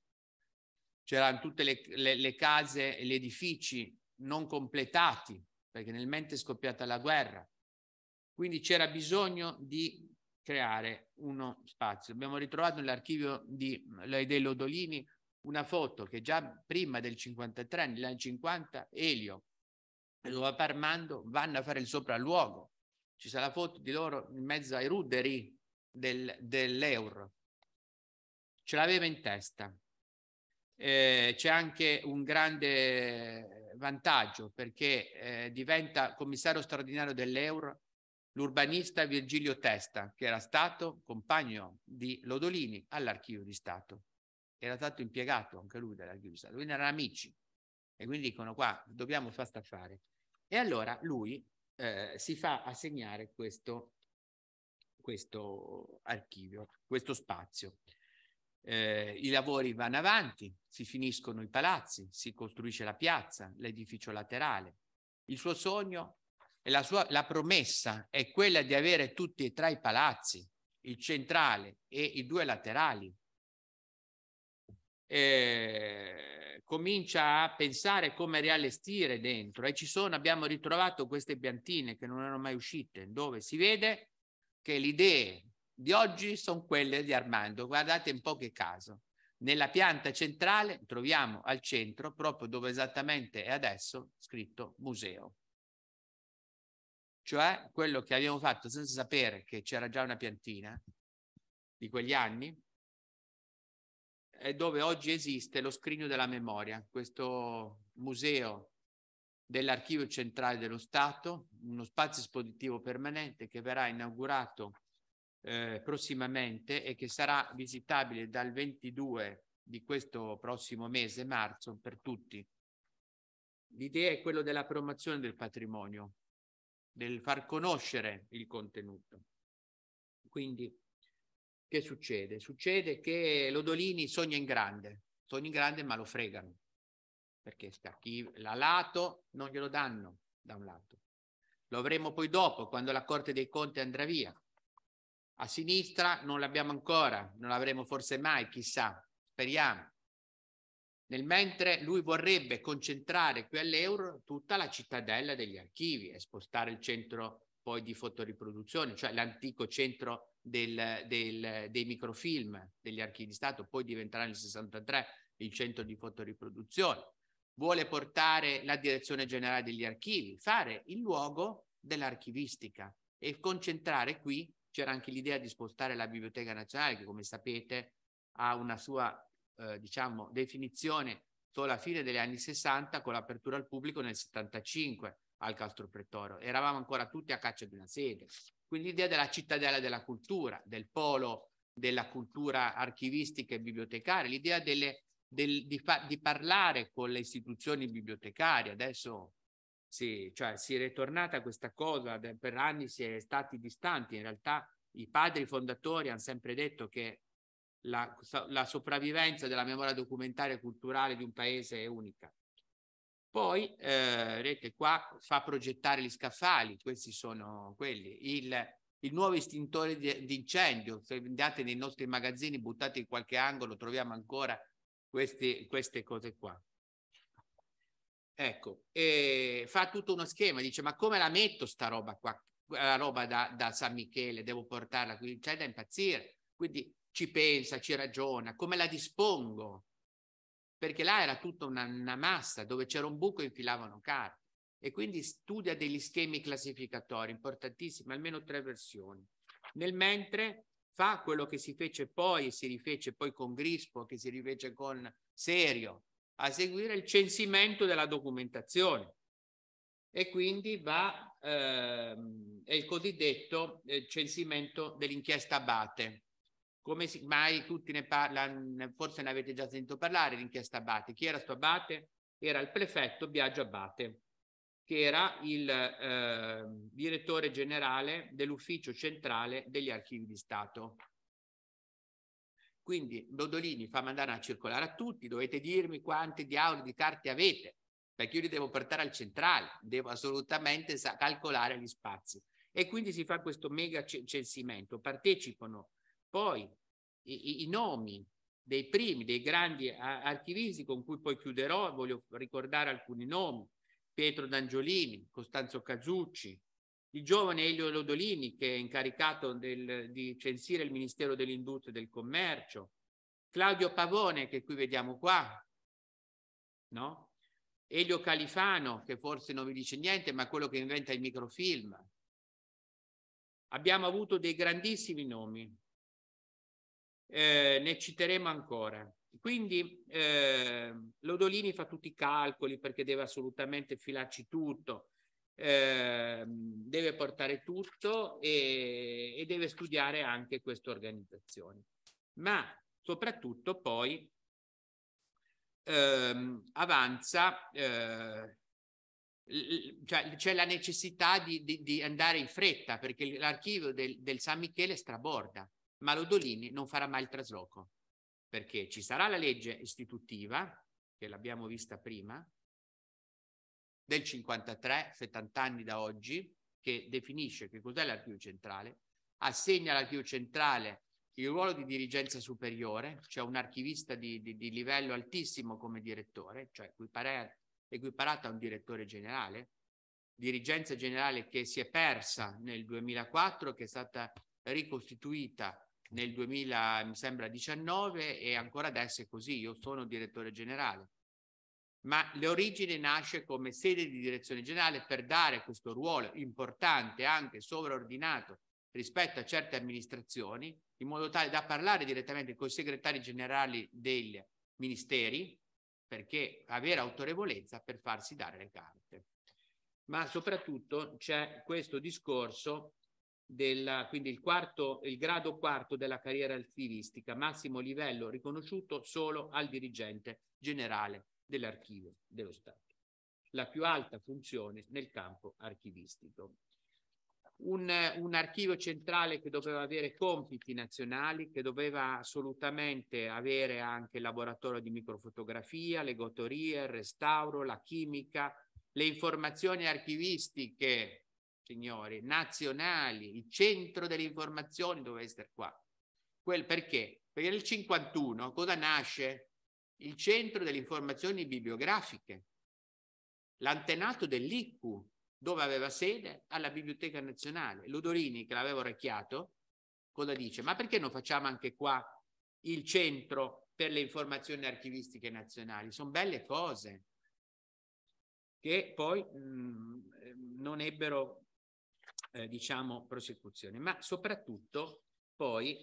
c'erano tutte le, le, le case e gli edifici non completati perché nel mente è scoppiata la guerra, quindi c'era bisogno di creare uno spazio. Abbiamo ritrovato nell'archivio di Laidel Odolini una foto che già prima del 53, negli anni 50, Elio e Lua Parmando vanno a fare il sopralluogo. Ci sarà la foto di loro in mezzo ai ruderi del, dell'Euro. Ce l'aveva in testa. Eh, c'è anche un grande vantaggio perché eh, diventa commissario straordinario dell'Euro l'urbanista Virgilio Testa, che era stato compagno di Lodolini all'archivio di Stato. Era stato impiegato anche lui dall'archivio di Stato, quindi erano amici. E quindi dicono qua, dobbiamo far staffare. E allora lui eh, si fa assegnare questo, questo archivio, questo spazio. Eh, I lavori vanno avanti, si finiscono i palazzi, si costruisce la piazza, l'edificio laterale. Il suo sogno e la, sua, la promessa è quella di avere tutti e tre i palazzi, il centrale e i due laterali. Eh, comincia a pensare come riallestire dentro e ci sono, abbiamo ritrovato queste piantine che non erano mai uscite, dove si vede che le idee di oggi sono quelle di Armando. Guardate un po' che caso. Nella pianta centrale troviamo al centro, proprio dove esattamente è adesso, scritto museo cioè quello che abbiamo fatto senza sapere che c'era già una piantina di quegli anni, è dove oggi esiste lo scrigno della memoria, questo museo dell'archivio centrale dello Stato, uno spazio espositivo permanente che verrà inaugurato eh, prossimamente e che sarà visitabile dal 22 di questo prossimo mese, marzo, per tutti. L'idea è quella della promozione del patrimonio, del far conoscere il contenuto. Quindi, che succede? Succede che Lodolini sogna in grande, sogna in grande ma lo fregano, perché chi l'ha lato non glielo danno da un lato. Lo avremo poi dopo, quando la Corte dei Conti andrà via. A sinistra non l'abbiamo ancora, non l'avremo forse mai, chissà, speriamo nel mentre lui vorrebbe concentrare qui all'euro tutta la cittadella degli archivi e spostare il centro poi di fotoriproduzione, cioè l'antico centro del, del, dei microfilm degli archivi di Stato, poi diventerà nel 63 il centro di fotoriproduzione. Vuole portare la direzione generale degli archivi, fare il luogo dell'archivistica e concentrare qui, c'era anche l'idea di spostare la Biblioteca Nazionale che come sapete ha una sua eh, diciamo, definizione solo a fine degli anni 60 con l'apertura al pubblico nel 75 al Castro Pretorio. Eravamo ancora tutti a caccia di una sede. Quindi l'idea della cittadella della cultura, del polo della cultura archivistica e bibliotecaria, l'idea delle, del, di, fa, di, parlare con le istituzioni bibliotecarie. Adesso sì, cioè, si è ritornata questa cosa, per anni si è stati distanti. In realtà i padri fondatori hanno sempre detto che la, la sopravvivenza della memoria documentaria e culturale di un paese è unica. Poi, eh, vedete qua, fa progettare gli scaffali, questi sono quelli, il, il nuovo istintore di, di, incendio, se andate nei nostri magazzini, buttate in qualche angolo, troviamo ancora questi, queste cose qua. Ecco, e fa tutto uno schema, dice ma come la metto sta roba qua, la roba da, da San Michele, devo portarla qui, c'è da impazzire. Quindi ci pensa, ci ragiona, come la dispongo. Perché là era tutta una, una massa dove c'era un buco e infilavano carte. E quindi studia degli schemi classificatori importantissimi, almeno tre versioni. Nel mentre fa quello che si fece poi, si rifece poi con Grispo, che si rifece con Serio, a seguire il censimento della documentazione. E quindi va, ehm, è il cosiddetto eh, censimento dell'inchiesta Abate, come si, mai tutti ne parlano, forse ne avete già sentito parlare, l'inchiesta Abate. Chi era sto Abate? Era il prefetto Biagio Abate, che era il eh, direttore generale dell'ufficio centrale degli archivi di Stato. Quindi Dodolini fa mandare una circolare a tutti, dovete dirmi quante diavoli di carte avete, perché io li devo portare al centrale, devo assolutamente calcolare gli spazi. E quindi si fa questo mega censimento, partecipano poi i, i nomi dei primi, dei grandi archivisti con cui poi chiuderò, voglio ricordare alcuni nomi, Pietro D'Angiolini, Costanzo Cazucci, il giovane Elio Lodolini che è incaricato del, di censire il Ministero dell'Industria e del Commercio, Claudio Pavone che qui vediamo qua, no? Elio Califano che forse non vi dice niente ma quello che inventa il microfilm. Abbiamo avuto dei grandissimi nomi, eh, ne citeremo ancora. Quindi eh, Lodolini fa tutti i calcoli perché deve assolutamente filarci tutto, eh, deve portare tutto e, e deve studiare anche queste organizzazioni. Ma soprattutto poi ehm, avanza, eh, cioè, c'è cioè la necessità di, di, di, andare in fretta perché l'archivio del, del San Michele straborda ma Lodolini non farà mai il trasloco, perché ci sarà la legge istitutiva, che l'abbiamo vista prima, del 53, 70 anni da oggi, che definisce che cos'è l'archivio centrale, assegna all'archivio centrale il ruolo di dirigenza superiore, cioè un archivista di, di, di livello altissimo come direttore, cioè equiparato a un direttore generale, dirigenza generale che si è persa nel 2004, che è stata ricostituita nel 2000, mi sembra 2019 e ancora adesso è così, io sono direttore generale. Ma l'origine nasce come sede di direzione generale per dare questo ruolo importante, anche sovraordinato, rispetto a certe amministrazioni, in modo tale da parlare direttamente con i segretari generali dei ministeri, perché avere autorevolezza per farsi dare le carte. Ma soprattutto c'è questo discorso della, quindi il, quarto, il grado quarto della carriera archivistica, massimo livello riconosciuto solo al dirigente generale dell'archivio dello Stato, la più alta funzione nel campo archivistico. Un, un, archivio centrale che doveva avere compiti nazionali, che doveva assolutamente avere anche il laboratorio di microfotografia, le gotorie, il restauro, la chimica, le informazioni archivistiche signori, nazionali, il centro delle informazioni doveva essere qua. Quel perché? Perché nel 51 cosa nasce? Il centro delle informazioni bibliografiche, l'antenato dell'ICU, dove aveva sede alla Biblioteca Nazionale. Ludorini, che l'aveva orecchiato, cosa dice? Ma perché non facciamo anche qua il centro per le informazioni archivistiche nazionali? Sono belle cose che poi mh, mm, non ebbero eh, diciamo, prosecuzione, ma soprattutto poi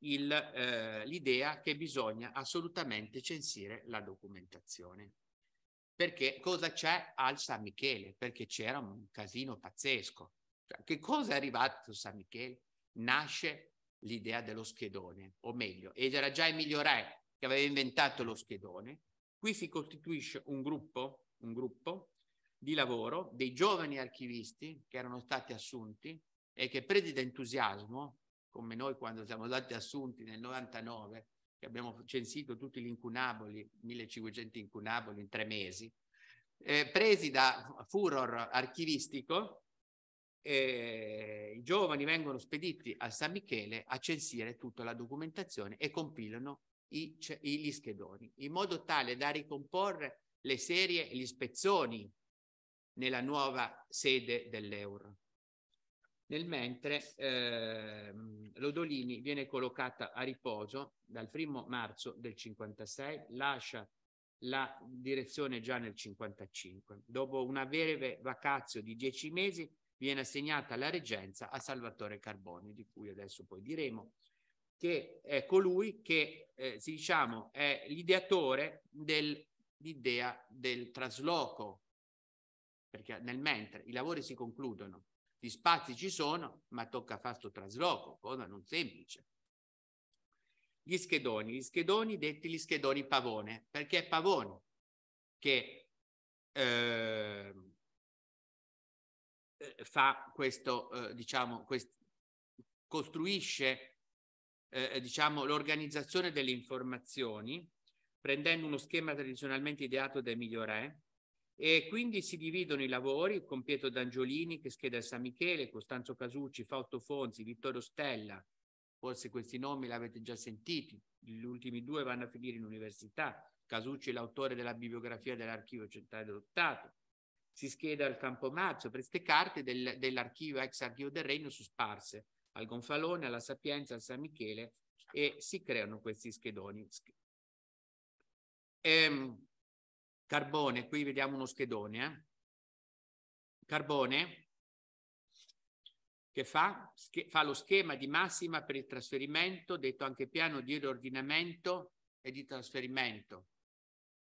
eh, l'idea eh, che bisogna assolutamente censire la documentazione. Perché cosa c'è al San Michele? Perché c'era un casino pazzesco. Cioè, che cosa è arrivato su San Michele? Nasce l'idea dello schedone, o meglio, ed era già Emilio Re che aveva inventato lo schedone. Qui si costituisce un gruppo, un gruppo di lavoro dei giovani archivisti che erano stati assunti e che presi da entusiasmo, come noi quando siamo stati assunti nel 99, che abbiamo censito tutti gli incunaboli, 1500 incunaboli in tre mesi, eh, presi da furor archivistico, eh, i giovani vengono spediti a San Michele a censire tutta la documentazione e compilano i, gli schedoni, in modo tale da ricomporre le serie e gli spezzoni nella nuova sede dell'euro. Nel mentre eh, Lodolini viene collocata a riposo dal primo marzo del 56, lascia la direzione già nel 55. Dopo una breve vacazio di dieci mesi viene assegnata la reggenza a Salvatore Carboni, di cui adesso poi diremo, che è colui che, eh, diciamo, è l'ideatore dell'idea del trasloco perché nel mentre i lavori si concludono, gli spazi ci sono, ma tocca fare questo trasloco, cosa non semplice. Gli schedoni, gli schedoni detti gli schedoni pavone, perché è pavone che ehm, eh, fa questo, eh, diciamo, quest- costruisce eh, diciamo, l'organizzazione delle informazioni prendendo uno schema tradizionalmente ideato da Emilio Re, e quindi si dividono i lavori con Pietro D'Angiolini che scheda San Michele, Costanzo Casucci, Fausto Fonzi, Vittorio Stella. Forse questi nomi l'avete già sentiti. Gli ultimi due vanno a finire in università. Casucci è l'autore della bibliografia dell'archivio centrale dello Stato. Si scheda il Campomazzo per queste carte del, dell'archivio ex archivio del Regno su sparse al Gonfalone, alla Sapienza, al San Michele e si creano questi schedoni. Ehm, Carbone, qui vediamo uno schedone. Eh? Carbone che fa, fa lo schema di massima per il trasferimento, detto anche piano di riordinamento e di trasferimento.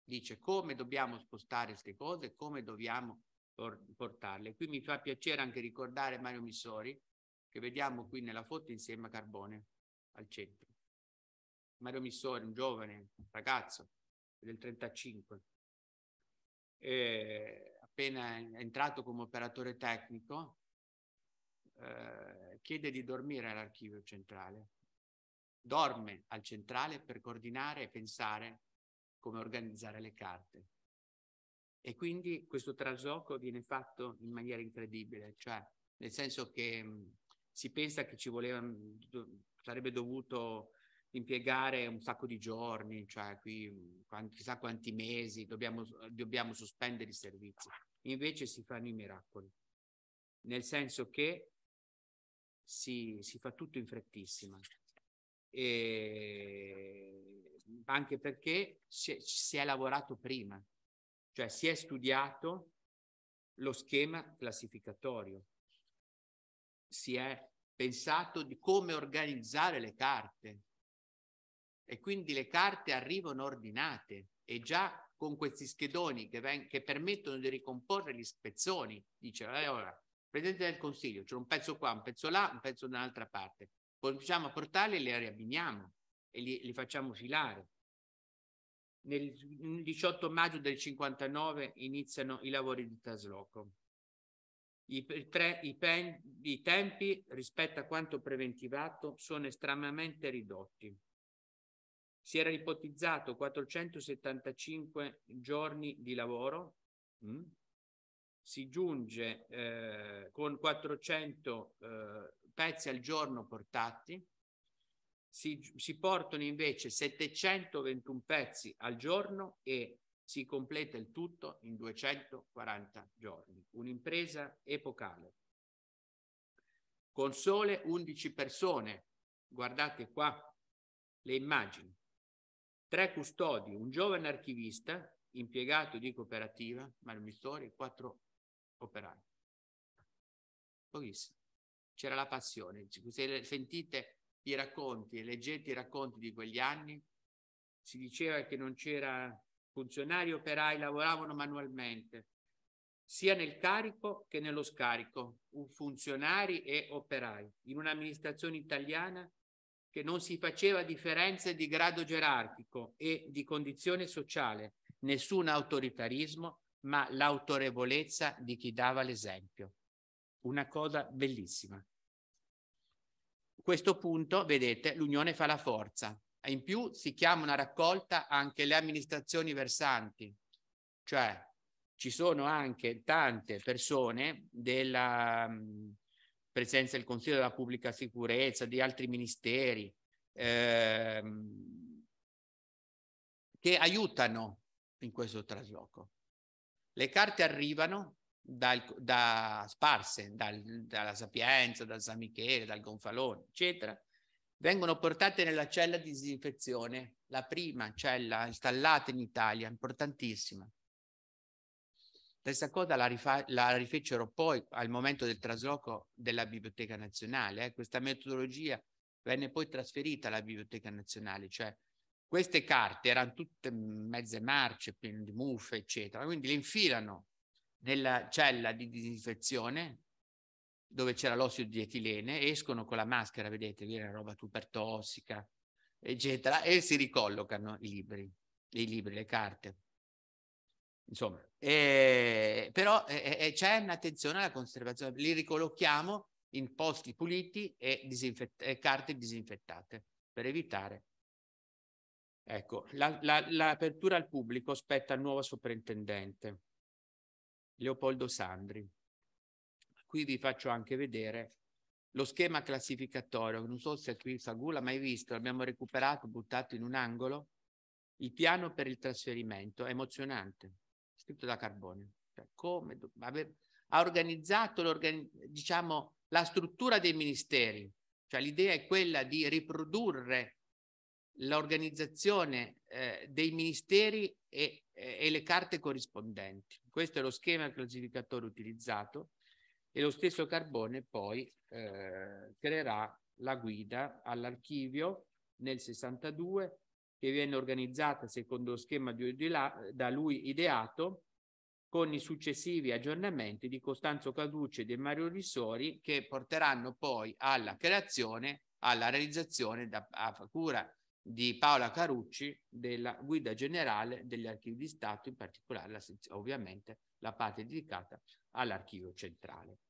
Dice come dobbiamo spostare queste cose, come dobbiamo portarle. Qui mi fa piacere anche ricordare Mario Missori, che vediamo qui nella foto insieme a Carbone al centro. Mario Missori, un giovane ragazzo del 35, eh, appena entrato come operatore tecnico, eh, chiede di dormire all'archivio centrale. Dorme al centrale per coordinare e pensare come organizzare le carte. E quindi questo trasloco viene fatto in maniera incredibile, cioè nel senso che mh, si pensa che ci voleva, do, sarebbe dovuto impiegare un sacco di giorni, cioè qui mhmm, quanti, chissà quanti mesi dobbiamo, dobbiamo sospendere i servizi. Invece si fanno i miracoli, nel senso che si, si fa tutto in frettissima. E ehm, anche perché si, si è lavorato prima, cioè si è studiato lo schema classificatorio, si è pensato di come organizzare le carte, e quindi le carte arrivano ordinate e già con questi schedoni che, ven- che permettono di ricomporre gli spezzoni, dice allora, eh, Presidente del Consiglio, c'è un pezzo qua, un pezzo là, un pezzo da un'altra parte, cominciamo a portarli e li riabbiniamo e li, li facciamo filare. Nel 18 maggio del 59 iniziano i lavori di trasloco. I, tre, i, pen, I tempi rispetto a quanto preventivato sono estremamente ridotti si era ipotizzato 475 giorni di lavoro, mm? si giunge eh, con 400 eh, pezzi al giorno portati, si, si, portano invece 721 pezzi al giorno e si completa il tutto in 240 giorni, un'impresa epocale. Con sole 11 persone, guardate qua le immagini, tre custodi, un giovane archivista, impiegato di cooperativa, marmitori quattro operai. Pochissimo. C'era la passione. Se sentite i racconti e leggete i racconti di quegli anni, si diceva che non c'era funzionari operai, lavoravano manualmente, sia nel carico che nello scarico, funzionari e operai. In un'amministrazione italiana che non si faceva differenze di grado gerarchico e di condizione sociale, nessun autoritarismo, ma l'autorevolezza di chi dava l'esempio. Una cosa bellissima. A questo punto, vedete, l'unione fa la forza. In più si chiama una raccolta anche le amministrazioni versanti, cioè ci sono anche tante persone della, presenza del Consiglio della Pubblica Sicurezza, di altri ministeri, ehm, che aiutano in questo trasloco. Le carte arrivano dal, da, sparse dal, dalla Sapienza, dal San Michele, dal Gonfalone, eccetera, vengono portate nella cella di disinfezione, la prima cella installata in Italia, importantissima. Stessa cosa la, rifa- la, rifecero poi al momento del trasloco della Biblioteca Nazionale. Eh. Questa metodologia venne poi trasferita alla Biblioteca Nazionale, cioè queste carte erano tutte mezze marce, piene di muffe, eccetera. Quindi le infilano nella cella di disinfezione dove c'era l'ossido di etilene, escono con la maschera, vedete, viene roba super tossica, eccetera, e si ricollocano i libri, i libri, le carte. Insomma, eh, però eh, eh, eh, c'è un'attenzione alla conservazione, li ricollochiamo in posti puliti e, disinfett- carte disinfettate per evitare. Ecco, la, la, l'apertura al pubblico spetta al nuovo soprintendente, Leopoldo Sandri. Qui vi faccio anche vedere lo schema classificatorio, non so se qui Sagula mai visto, l'abbiamo recuperato, buttato in un angolo, il piano per il trasferimento, è emozionante scritto da Carbone, cioè come ave, ha organizzato diciamo, la struttura dei ministeri, cioè l'idea è quella di riprodurre l'organizzazione eh, dei ministeri e, e, le carte corrispondenti. Questo è lo schema classificatore utilizzato e lo stesso Carbone poi eh, creerà la guida all'archivio nel 62 che viene organizzata secondo lo schema di, di là, eh, da lui ideato con i successivi aggiornamenti di Costanzo Caducci e di Mario Rissori che porteranno poi alla creazione, alla realizzazione da, a cura di Paola Carucci della guida generale degli archivi di Stato, in particolare la, ovviamente la parte dedicata all'archivio centrale.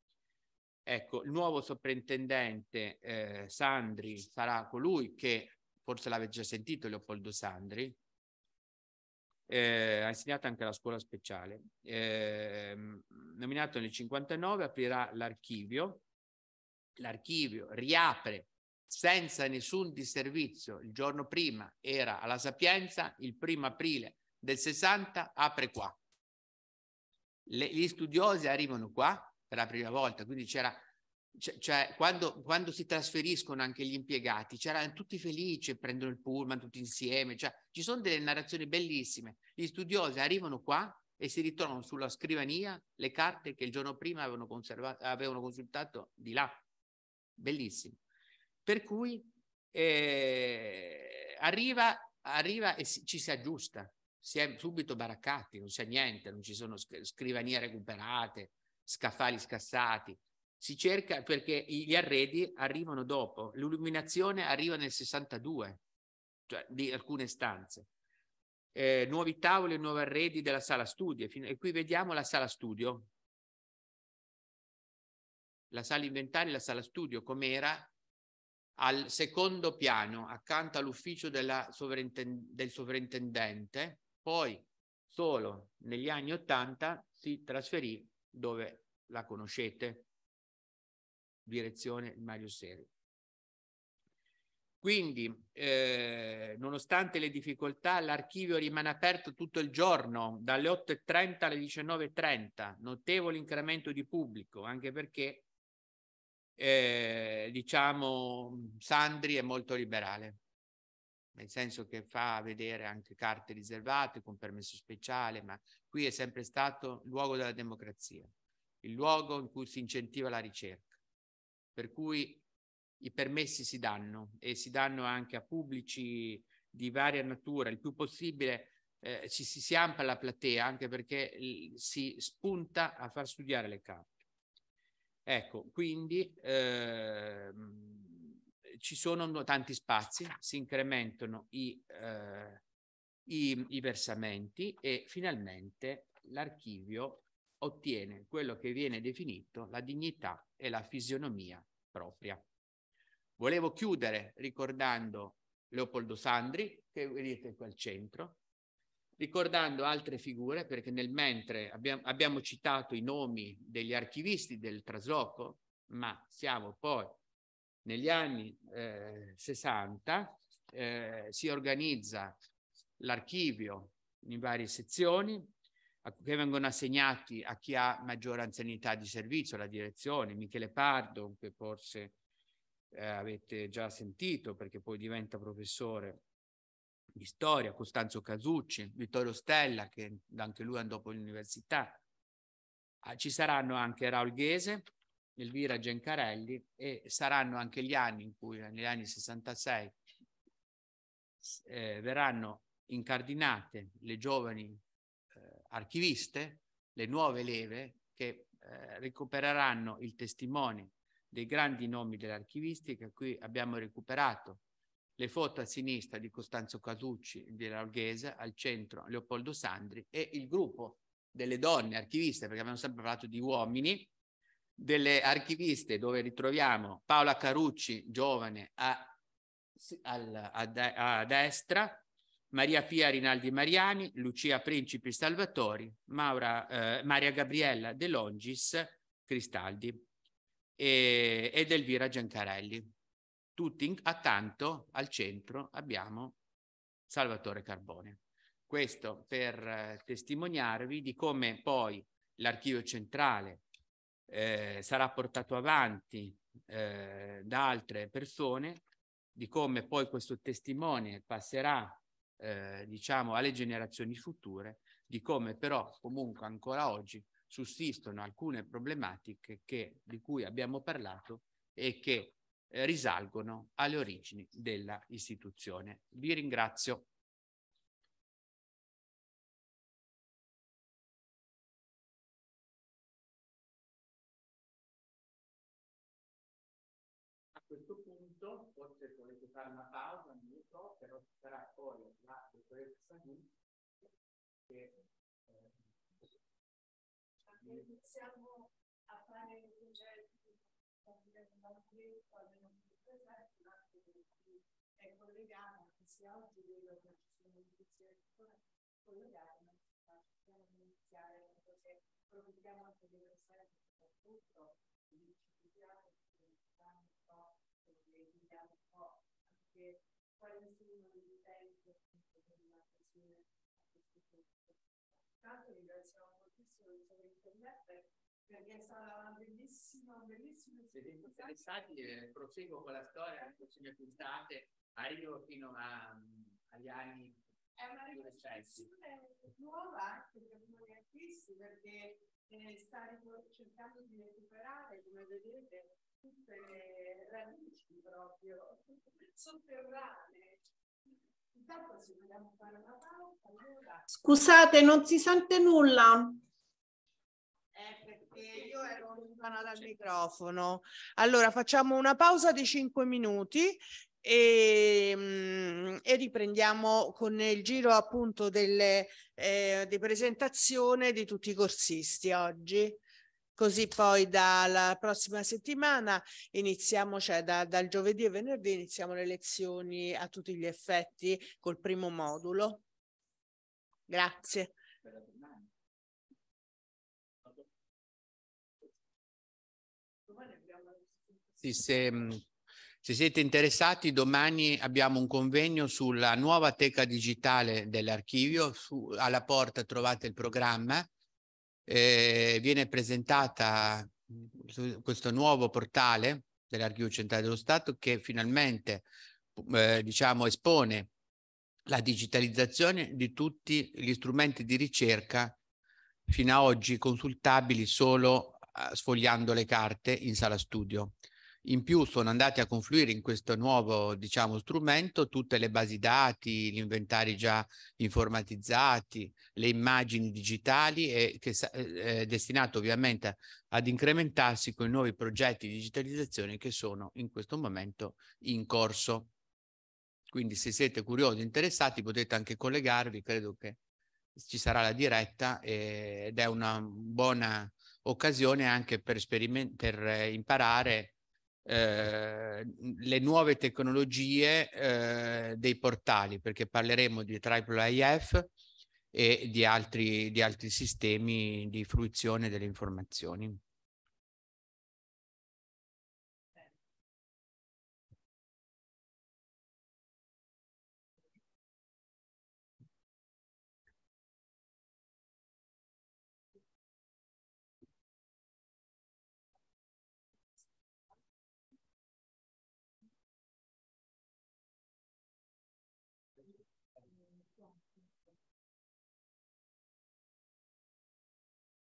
Ecco, il nuovo soprintendente eh, Sandri sarà colui che forse l'avete già sentito Leopoldo Sandri, eh, ha insegnato anche alla scuola speciale. Eh, nominato nel 59, aprirà l'archivio. L'archivio riapre senza nessun disservizio. Il giorno prima era alla Sapienza, il primo aprile del 60 apre qua. Le, gli studiosi arrivano qua per la prima volta, quindi c'era cioè, cioè quando, quando, si trasferiscono anche gli impiegati, c'erano cioè, tutti felici, prendono il pullman tutti insieme, cioè, ci sono delle narrazioni bellissime. Gli studiosi arrivano qua e si ritrovano sulla scrivania le carte che il giorno prima avevano, avevano consultato di là. Bellissimo. Per cui eh, arriva, arriva, e si, ci si aggiusta, si è subito baraccati, non c'è niente, non ci sono scrivanie recuperate, scaffali scassati si cerca perché gli arredi arrivano dopo, l'illuminazione arriva nel 62, cioè di alcune stanze. Eh, nuovi tavoli e nuovi arredi della sala studio. E qui vediamo la sala studio. La sala inventario e la sala studio, com'era al secondo piano, accanto all'ufficio sovrintend del sovrintendente, poi solo negli anni Ottanta si trasferì dove la conoscete, direzione Mario Seri. Quindi, eh, nonostante le difficoltà, l'archivio rimane aperto tutto il giorno, dalle 8.30 alle 19.30, notevole incremento di pubblico, anche perché, eh, diciamo, Sandri è molto liberale, nel senso che fa vedere anche carte riservate con permesso speciale, ma qui è sempre stato il luogo della democrazia, il luogo in cui si incentiva la ricerca per cui i permessi si danno e si danno anche a pubblici di varia natura, il più possibile eh, ci si, si amplia la platea anche perché eh, si spunta a far studiare le carte. Ecco, quindi eh, ci sono tanti spazi, si incrementano i, eh, i, i versamenti e finalmente l'archivio ottiene quello che viene definito la dignità e la fisionomia propria. Volevo chiudere ricordando Leopoldo Sandri, che vedete qua al centro, ricordando altre figure, perché nel mentre abbiamo, abbiamo citato i nomi degli archivisti del trasloco, ma siamo poi negli anni eh, 60, eh, si organizza l'archivio in varie sezioni, che vengono assegnati a chi ha maggiore anzianità di servizio, la direzione, Michele Pardo, che forse eh, avete già sentito perché poi diventa professore di storia, Costanzo Casucci, Vittorio Stella, che anche lui andò poi all'università. Ah, ci saranno anche Raul Ghese, Elvira Gencarelli e saranno anche gli anni in cui, negli anni 66, eh, verranno incardinate le giovani archiviste, le nuove leve che eh, recupereranno il testimone dei grandi nomi dell'archivistica. Qui abbiamo recuperato le foto a sinistra di Costanzo Casucci di Larghese, al centro Leopoldo Sandri e il gruppo delle donne archiviste, perché abbiamo sempre parlato di uomini, delle archiviste dove ritroviamo Paola Carucci, giovane, a, a, a, a destra, Maria Pia Rinaldi Mariani, Lucia Principi Salvatori, Maura, eh, Maria Gabriella De Longis Cristaldi e, ed Elvira Giancarelli. Tutti in, accanto al centro abbiamo Salvatore Carbone. Questo per eh, testimoniarvi di come poi l'archivio centrale eh, sarà portato avanti eh, da altre persone, di come poi questo testimone passerà eh, diciamo, alle generazioni future di come però comunque ancora oggi sussistono alcune problematiche che, di cui abbiamo parlato e che eh, risalgono alle origini della istituzione. Vi ringrazio. A questo punto, forse volete fare una sarà poi la dottoressa Ghi che eh, iniziamo a fare i progetti è collegato anche se oggi vedo che ci sono notizie collegate ma possiamo iniziare perché approfittiamo anche di versare soprattutto di disciplinato che un po' e vediamo un po' anche quali sono permette, perché è stata una bellissima, bellissima esperienza. Interessati, eh, proseguo con la storia nelle prossime puntate, arrivo fino a, agli anni è una riflessione nuova anche per noi artisti perché eh, sta cercando di recuperare, come vedete, tutte le radici proprio sotterranee. Intanto se vogliamo fare una pausa, allora... Scusate, non si sente nulla io ero lontana dal microfono. Allora facciamo una pausa di 5 minuti e, mm, e, riprendiamo con il giro appunto delle, eh, di presentazione di tutti i corsisti oggi. Così poi dalla prossima settimana iniziamo, cioè da, dal giovedì e venerdì iniziamo le lezioni a tutti gli effetti col primo modulo. Grazie. ragazzi, se, mm, se siete interessati, domani abbiamo un convegno sulla nuova teca digitale dell'archivio. alla porta trovate il programma. Eh, viene presentata mm, questo nuovo portale dell'Archivio Centrale dello Stato che finalmente eh, diciamo, espone la digitalizzazione di tutti gli strumenti di ricerca fino a oggi consultabili solo eh, sfogliando le carte in sala studio. In più sono andate a confluire in questo nuovo diciamo, strumento tutte le basi dati, gli inventari già informatizzati, le immagini digitali e che eh, eh, è destinato ovviamente ad incrementarsi con i nuovi progetti di digitalizzazione che sono in questo momento in corso. Quindi se siete curiosi, interessati, potete anche collegarvi, credo che ci sarà la diretta eh, ed è una buona occasione anche per, per imparare eh, le nuove tecnologie eh, dei portali, perché parleremo di AAAIF e di altri, di altri sistemi di fruizione delle informazioni.